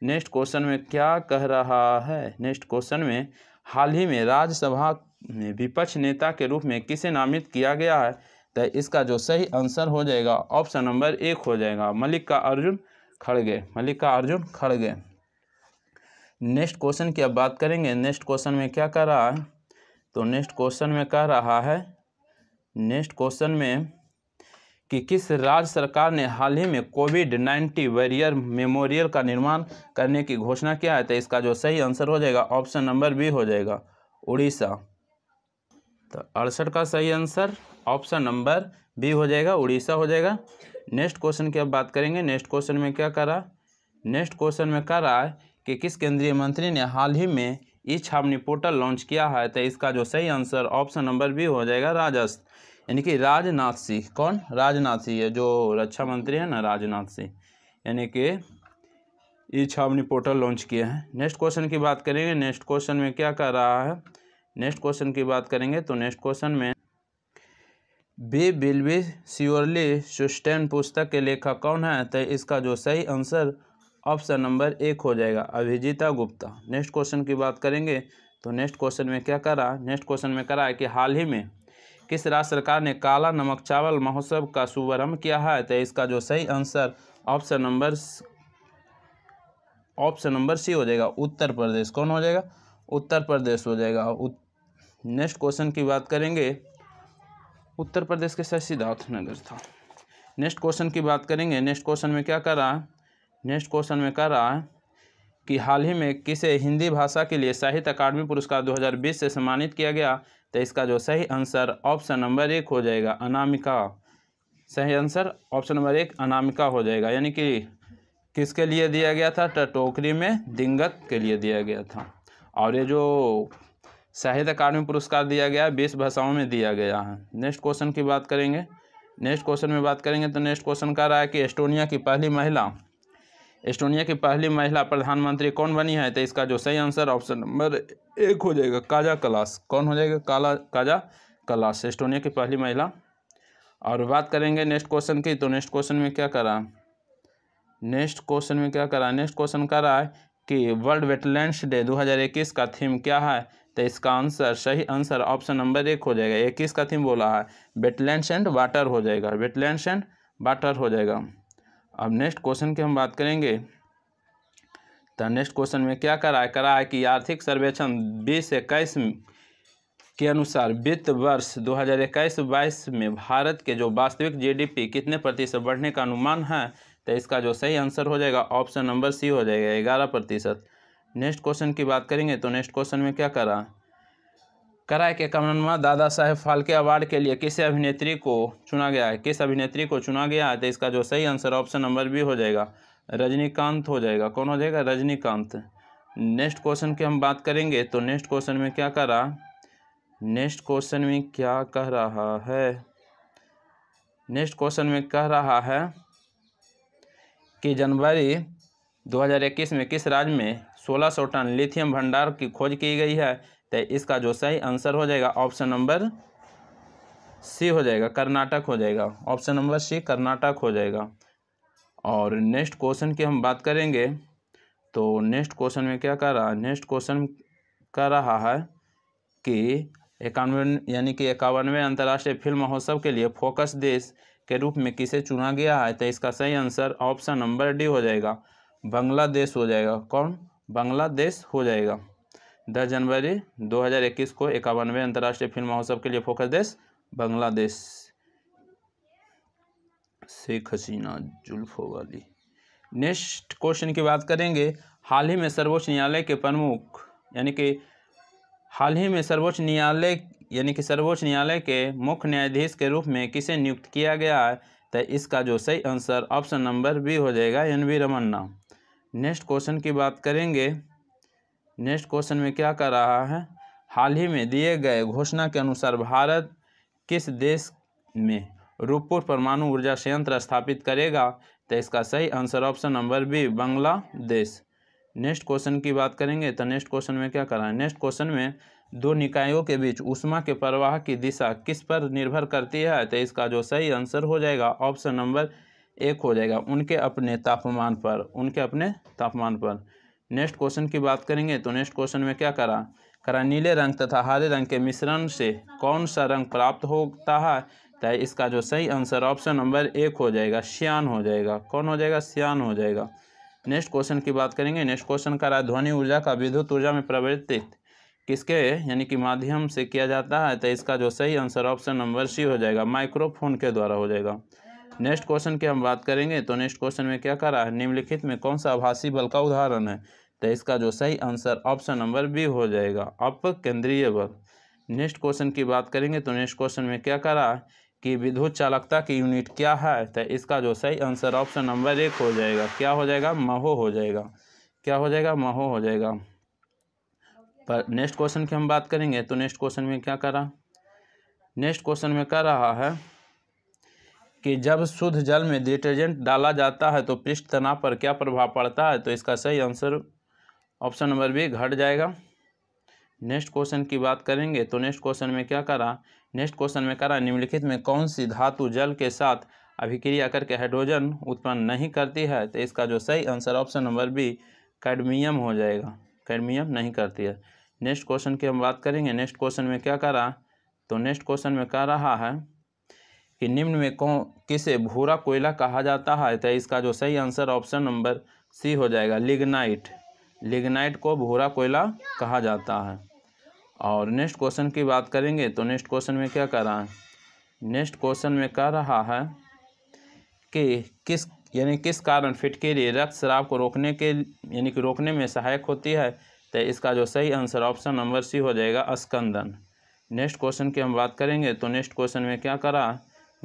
नेक्स्ट क्वेश्चन में क्या कह रहा है नेक्स्ट क्वेश्चन में हाल ही में राज्यसभा में विपक्ष नेता के रूप में किसे नामित किया गया है तो इसका जो सही आंसर हो जाएगा ऑप्शन नंबर एक हो जाएगा मलिक का अर्जुन खड़गे मलिक का अर्जुन खड़गे नेक्स्ट क्वेश्चन की अब बात करेंगे नेक्स्ट क्वेश्चन में क्या कह रहा है तो नेक्स्ट क्वेश्चन में कह रहा है नेक्स्ट क्वेश्चन में कि किस राज्य सरकार ने हाल ही में कोविड नाइन्टी वैरियर मेमोरियल का निर्माण करने की घोषणा किया है तो इसका जो सही आंसर हो जाएगा ऑप्शन नंबर बी हो जाएगा उड़ीसा तो अड़सठ का सही आंसर ऑप्शन नंबर बी हो जाएगा उड़ीसा हो जाएगा नेक्स्ट क्वेश्चन की अब बात करेंगे नेक्स्ट क्वेश्चन में क्या करा नेक्स्ट क्वेश्चन में कह रहा है कि किस केंद्रीय मंत्री ने हाल ही में ई छावनी पोर्टल लॉन्च किया है तो इसका जो सही आंसर ऑप्शन नंबर बी हो जाएगा राजस्थ यानी कि राजनाथ सिंह कौन राजनाथ सिंह है जो रक्षा मंत्री है ना राजनाथ सिंह यानी कि ई छावनी पोर्टल लॉन्च किया है नेक्स्ट क्वेश्चन की बात करेंगे नेक्स्ट क्वेश्चन में क्या कर रहा है नेक्स्ट क्वेश्चन की बात करेंगे तो नेक्स्ट क्वेश्चन में we will be surely sustain पुस्तक के लेखक कौन है तो इसका जो सही आंसर ऑप्शन नंबर एक हो जाएगा अभिजीता गुप्ता नेक्स्ट क्वेश्चन की बात करेंगे तो नेक्स्ट क्वेश्चन में क्या करा नेक्स्ट क्वेश्चन में करा है कि हाल ही में किस राज्य सरकार ने काला नमक चावल महोत्सव का शुभारंभ किया है तो इसका जो सही answer option number option number C हो जाएगा उत्तर प्रदेश कौन हो जाएगा उत्तर प्रदेश हो जाएगा नेक्स्ट क्वेश्चन की बात करेंगे उत्तर प्रदेश के सर नगर था नेक्स्ट क्वेश्चन की बात करेंगे नेक्स्ट क्वेश्चन में क्या कर रहा है नेक्स्ट क्वेश्चन में कर रहा है कि हाल ही में किसे हिंदी भाषा के लिए साहित्य अकादमी पुरस्कार 2020 से सम्मानित किया गया तो इसका जो सही आंसर ऑप्शन नंबर एक हो जाएगा अनामिका सही आंसर ऑप्शन नंबर एक अनामिका हो जाएगा यानी कि किसके लिए दिया गया था टोकरी में दिंगत के लिए दिया गया था और ये जो साहित्य अकादमी पुरस्कार दिया गया बीस भाषाओं में दिया गया है नेक्स्ट क्वेश्चन की बात करेंगे नेक्स्ट क्वेश्चन में बात करेंगे तो नेक्स्ट क्वेश्चन कह रहा है कि एस्टोनिया की पहली महिला एस्टोनिया की पहली महिला प्रधानमंत्री कौन बनी है तो इसका जो सही आंसर ऑप्शन नंबर एक हो जाएगा काजा कलास कौन हो जाएगा काला काजा कलास एस्टोनिया की पहली महिला और बात करेंगे नेक्स्ट क्वेश्चन की तो नेक्स्ट क्वेश्चन में क्या करा नेक्स्ट क्वेश्चन में क्या करा नेक्स्ट क्वेश्चन रहा है कि वर्ल्ड वेटलैंड्स डे 2021 का थीम क्या है तो इसका आंसर सही आंसर ऑप्शन नंबर एक हो जाएगा इक्कीस का थीम बोला है वेटलैंड्स एंड वाटर हो जाएगा वेटलैंड्स एंड वाटर हो जाएगा अब नेक्स्ट क्वेश्चन की हम बात करेंगे तो नेक्स्ट क्वेश्चन में क्या करा है करा है कि आर्थिक सर्वेक्षण बीस इक्कीस के अनुसार वित्त वर्ष 2021-22 में भारत के जो वास्तविक जीडीपी कितने प्रतिशत बढ़ने का अनुमान है तो इसका जो सही आंसर हो जाएगा ऑप्शन नंबर सी हो जाएगा ग्यारह प्रतिशत नेक्स्ट क्वेश्चन की बात करेंगे तो नेक्स्ट क्वेश्चन में क्या करा कराए के कमनमा दादा साहेब फाल्के अवार्ड के लिए किस अभिनेत्री को चुना गया है किस अभिनेत्री को चुना गया है तो इसका जो सही आंसर ऑप्शन नंबर बी हो जाएगा रजनीकांत हो जाएगा कौन हो जाएगा रजनीकांत नेक्स्ट क्वेश्चन की हम बात करेंगे तो नेक्स्ट क्वेश्चन में क्या कह रहा नेक्स्ट क्वेश्चन में क्या कह रहा है नेक्स्ट क्वेश्चन में कह रहा है कि जनवरी 2021 में किस राज्य में 1600 टन लिथियम भंडार की खोज की गई है तो इसका जो सही आंसर हो जाएगा ऑप्शन नंबर सी हो जाएगा कर्नाटक हो जाएगा ऑप्शन नंबर सी कर्नाटक हो जाएगा और नेक्स्ट क्वेश्चन की हम बात करेंगे तो नेक्स्ट क्वेश्चन में क्या कह रहा है नेक्स्ट क्वेश्चन कह रहा है कि इक्यानवे यानी कि इक्यावनवे अंतर्राष्ट्रीय फिल्म महोत्सव के लिए फोकस देश के रूप में किसे चुना गया है तो इसका सही आंसर ऑप्शन नंबर डी हो जाएगा बांग्लादेश हो जाएगा कौन बांग्लादेश हो जाएगा दस जनवरी 2021 को इक्यावनवे अंतर्राष्ट्रीय फिल्म महोत्सव के लिए फोकस देश बांग्लादेश शेख हसीना जुल्फो वाली नेक्स्ट क्वेश्चन की बात करेंगे हाल ही में सर्वोच्च न्यायालय के प्रमुख यानी कि हाल ही में सर्वोच्च न्यायालय यानी कि सर्वोच्च न्यायालय के मुख्य न्यायाधीश के रूप में किसे नियुक्त किया गया है तो इसका जो सही आंसर ऑप्शन नंबर बी हो जाएगा N V Ramana next question की बात करेंगे नेक्स्ट क्वेश्चन में क्या कर रहा है हाल ही में दिए गए घोषणा के अनुसार भारत किस देश में रूपपुर परमाणु ऊर्जा संयंत्र स्थापित करेगा तो इसका सही answer option number B Bangladesh next question की बात करेंगे तो नेक्स्ट क्वेश्चन में क्या करा है नेक्स्ट क्वेश्चन में दो निकायों के बीच उष्मा के प्रवाह की दिशा किस पर निर्भर करती है तो इसका जो सही आंसर हो जाएगा ऑप्शन नंबर एक हो जाएगा उनके अपने तापमान पर उनके अपने तापमान पर नेक्स्ट क्वेश्चन की बात करेंगे तो नेक्स्ट क्वेश्चन में क्या करा करा नीले रंग तथा हरे रंग के मिश्रण से कौन सा रंग प्राप्त होता है तो इसका जो सही आंसर ऑप्शन नंबर एक हो जाएगा श्यान हो जाएगा कौन हो जाएगा श्यान हो जाएगा नेक्स्ट क्वेश्चन की बात करेंगे नेक्स्ट क्वेश्चन का रहा ध्वनि ऊर्जा का विद्युत ऊर्जा में प्रवर्तित किसके यानी कि माध्यम से किया जाता है तो इसका जो सही आंसर ऑप्शन नंबर सी हो जाएगा माइक्रोफोन के द्वारा हो जाएगा नेक्स्ट क्वेश्चन की हम बात करेंगे तो नेक्स्ट क्वेश्चन में क्या करा है निम्नलिखित में कौन सा आभासी बल का उदाहरण है तो इसका जो सही आंसर ऑप्शन नंबर बी हो जाएगा अप केंद्रीय बल नेक्स्ट क्वेश्चन की बात करेंगे तो नेक्स्ट क्वेश्चन में क्या करा है कि विद्युत चालकता की यूनिट क्या है तो इसका जो सही आंसर ऑप्शन नंबर एक हो जाएगा क्या हो जाएगा महो हो जाएगा क्या हो जाएगा महो हो जाएगा पर नेक्स्ट क्वेश्चन की हम बात करेंगे तो नेक्स्ट क्वेश्चन में क्या करा नेक्स्ट क्वेश्चन में कह रहा है कि जब शुद्ध जल में डिटर्जेंट डाला जाता है तो पृष्ठ तनाव पर क्या प्रभाव पड़ता है तो इसका सही आंसर ऑप्शन नंबर बी घट जाएगा नेक्स्ट क्वेश्चन की बात करेंगे तो नेक्स्ट क्वेश्चन में क्या करा नेक्स्ट क्वेश्चन में करा निम्नलिखित में कौन सी धातु जल के साथ अभिक्रिया करके हाइड्रोजन उत्पन्न नहीं करती है तो इसका जो सही answer option number B cadmium हो जाएगा कैडमियम नहीं करती है नेक्स्ट क्वेश्चन की हम बात करेंगे नेक्स्ट क्वेश्चन में क्या करा तो नेक्स्ट क्वेश्चन में कह रहा है कि निम्न में कौन किसे भूरा कोयला कहा जाता है तो इसका जो सही आंसर ऑप्शन नंबर सी हो जाएगा लिग्नाइट लिग्नाइट को भूरा कोयला कहा जाता है और नेक्स्ट क्वेश्चन की बात करेंगे तो नेक्स्ट क्वेश्चन में क्या कर रहा है नेक्स्ट क्वेश्चन में कह रहा है कि किस यानी किस कारण फिटकेरी रक्त शराब को रोकने के यानी कि रोकने में सहायक होती है तो इसका जो सही आंसर ऑप्शन नंबर सी हो जाएगा अस्कंदन नेक्स्ट क्वेश्चन की हम बात करेंगे तो नेक्स्ट क्वेश्चन में क्या करा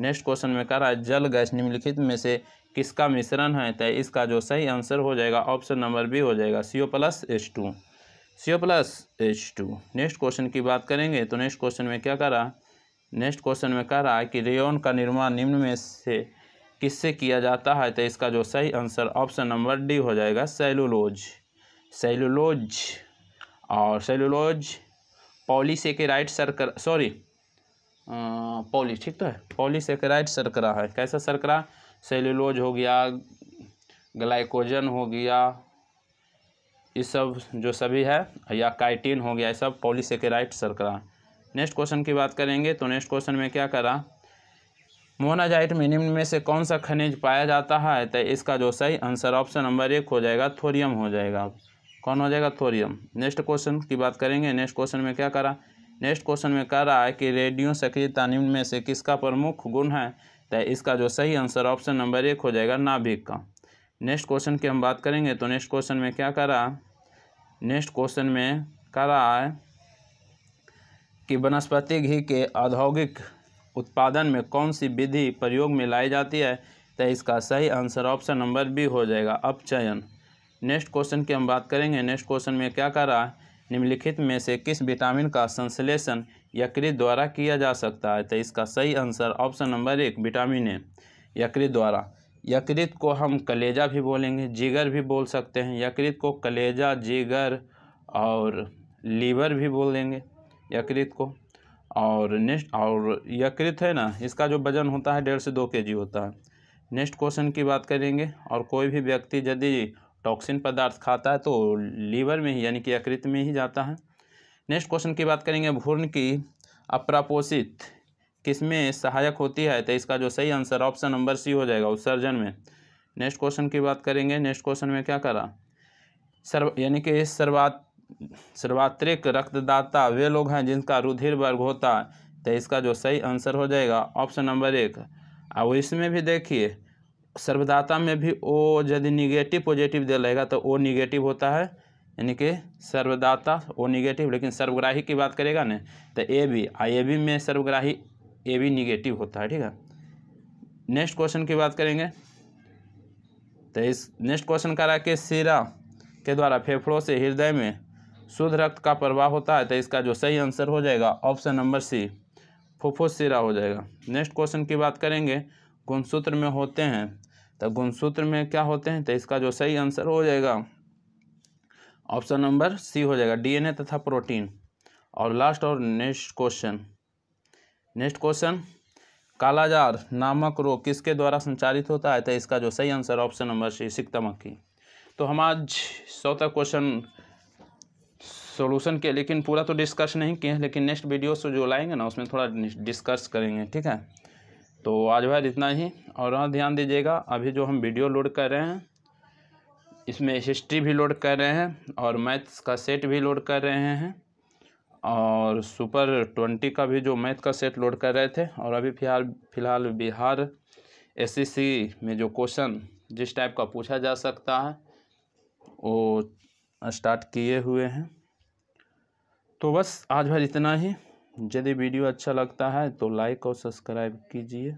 नेक्स्ट क्वेश्चन में करा जल गैस निम्नलिखित में से किसका मिश्रण है तो इसका जो सही आंसर हो जाएगा ऑप्शन नंबर बी हो जाएगा C O plus S two C O plus H two next question की बात करेंगे तो नेक्स्ट क्वेश्चन में क्या करा नेक्स्ट क्वेश्चन में कह रहा है कि रेयन का निर्माण निम्न में से किससे किया जाता है तो इसका जो सही आंसर ऑप्शन नंबर डी हो जाएगा सेलुलोज सेलुलोज और सेलुलोज राइट सरकर सॉरी पॉली ठीक तो है राइट सरकरा है कैसा सरकरा सेलुलोज हो गया ग्लाइकोजन हो गया इस सब जो सभी है या काइटिन हो गया ये सब पॉलीसेकेराइट सरकरा नेक्स्ट क्वेश्चन की बात करेंगे तो नेक्स्ट क्वेश्चन में क्या करा मोनाजाइट में निम्न में से कौन सा खनिज पाया जाता है तो इसका जो सही आंसर ऑप्शन नंबर एक हो जाएगा थोरियम हो जाएगा कौन हो जाएगा थोरियम नेक्स्ट क्वेश्चन की बात करेंगे नेक्स्ट क्वेश्चन में क्या करा नेक्स्ट क्वेश्चन में कह रहा है कि रेडियो सक्रियता निम्न में से किसका प्रमुख गुण है तो इसका जो सही आंसर ऑप्शन नंबर एक हो जाएगा नाभिक का नेक्स्ट क्वेश्चन की हम बात करेंगे तो नेक्स्ट क्वेश्चन में क्या करा नेक्स्ट क्वेश्चन में करा रहा है कि वनस्पति घी के औद्योगिक उत्पादन में कौन सी विधि प्रयोग में लाई जाती है तो इसका सही आंसर ऑप्शन नंबर बी हो जाएगा अपचयन नेक्स्ट क्वेश्चन की हम बात करेंगे नेक्स्ट क्वेश्चन में क्या करा है निम्नलिखित में से किस विटामिन का संश्लेषण यकृत द्वारा किया जा सकता है तो इसका सही आंसर ऑप्शन नंबर एक विटामिन ए यकृत द्वारा यकृत को हम कलेजा भी बोलेंगे जिगर भी बोल सकते हैं यकृत को कलेजा जिगर और लीवर भी बोल देंगे यकृत को और नेक्स्ट और यकृत है ना इसका जो वज़न होता है डेढ़ से दो के जी होता है नेक्स्ट क्वेश्चन की बात करेंगे और कोई भी व्यक्ति यदि टॉक्सिन पदार्थ खाता है तो लीवर में ही यानी कि यकृत में ही जाता है नेक्स्ट क्वेश्चन की बात करेंगे भूर्ण की अप्रापोषित किस में सहायक होती है तो इसका जो सही आंसर ऑप्शन नंबर सी हो जाएगा उत्सर्जन में नेक्स्ट क्वेश्चन की बात करेंगे नेक्स्ट क्वेश्चन में क्या करा सर्व यानी कि सर्वात सर्वात्रिक रक्तदाता वे लोग हैं जिनका रुधिर वर्ग होता है तो इसका जो सही आंसर हो जाएगा ऑप्शन नंबर एक और इसमें भी देखिए सर्वदाता में भी ओ यदि निगेटिव पॉजिटिव दे रहेगा तो ओ निगेटिव होता है यानी कि सर्वदाता ओ निगेटिव लेकिन सर्वग्राही की बात करेगा ना तो A B uh A B में सर्वग्राही ए बी निगेटिव होता है ठीक है नेक्स्ट क्वेश्चन की बात करेंगे तो इस नेक्स्ट क्वेश्चन का रहा कि सिरा के द्वारा फेफड़ों से हृदय में शुद्ध रक्त का प्रवाह होता है तो इसका जो सही आंसर हो जाएगा ऑप्शन नंबर सी फुफुस सिरा हो जाएगा नेक्स्ट क्वेश्चन की बात करेंगे गुणसूत्र में होते हैं तो गुणसूत्र में क्या होते हैं तो इसका जो सही आंसर हो जाएगा ऑप्शन नंबर सी हो जाएगा डीएनए तथा प्रोटीन और लास्ट और नेक्स्ट क्वेश्चन नेक्स्ट क्वेश्चन कालाजार नामक रोग किसके द्वारा संचालित होता है तो इसका जो सही आंसर ऑप्शन नंबर सी की तो हम आज चौथा क्वेश्चन सोल्यूशन के लेकिन पूरा तो डिस्कस नहीं किए लेकिन नेक्स्ट वीडियो से जो लाएंगे ना उसमें थोड़ा डिस्कस करेंगे ठीक है तो आज भाई इतना ही और हाँ ध्यान दीजिएगा अभी जो हम वीडियो लोड कर रहे हैं इसमें हिस्ट्री भी लोड कर रहे हैं और मैथ्स का सेट भी लोड कर रहे हैं और सुपर ट्वेंटी का भी जो मैथ का सेट लोड कर रहे थे और अभी फिलहाल फिलहाल बिहार एस में जो क्वेश्चन जिस टाइप का पूछा जा सकता है वो स्टार्ट किए हुए हैं तो बस आज भर इतना ही यदि वीडियो अच्छा लगता है तो लाइक और सब्सक्राइब कीजिए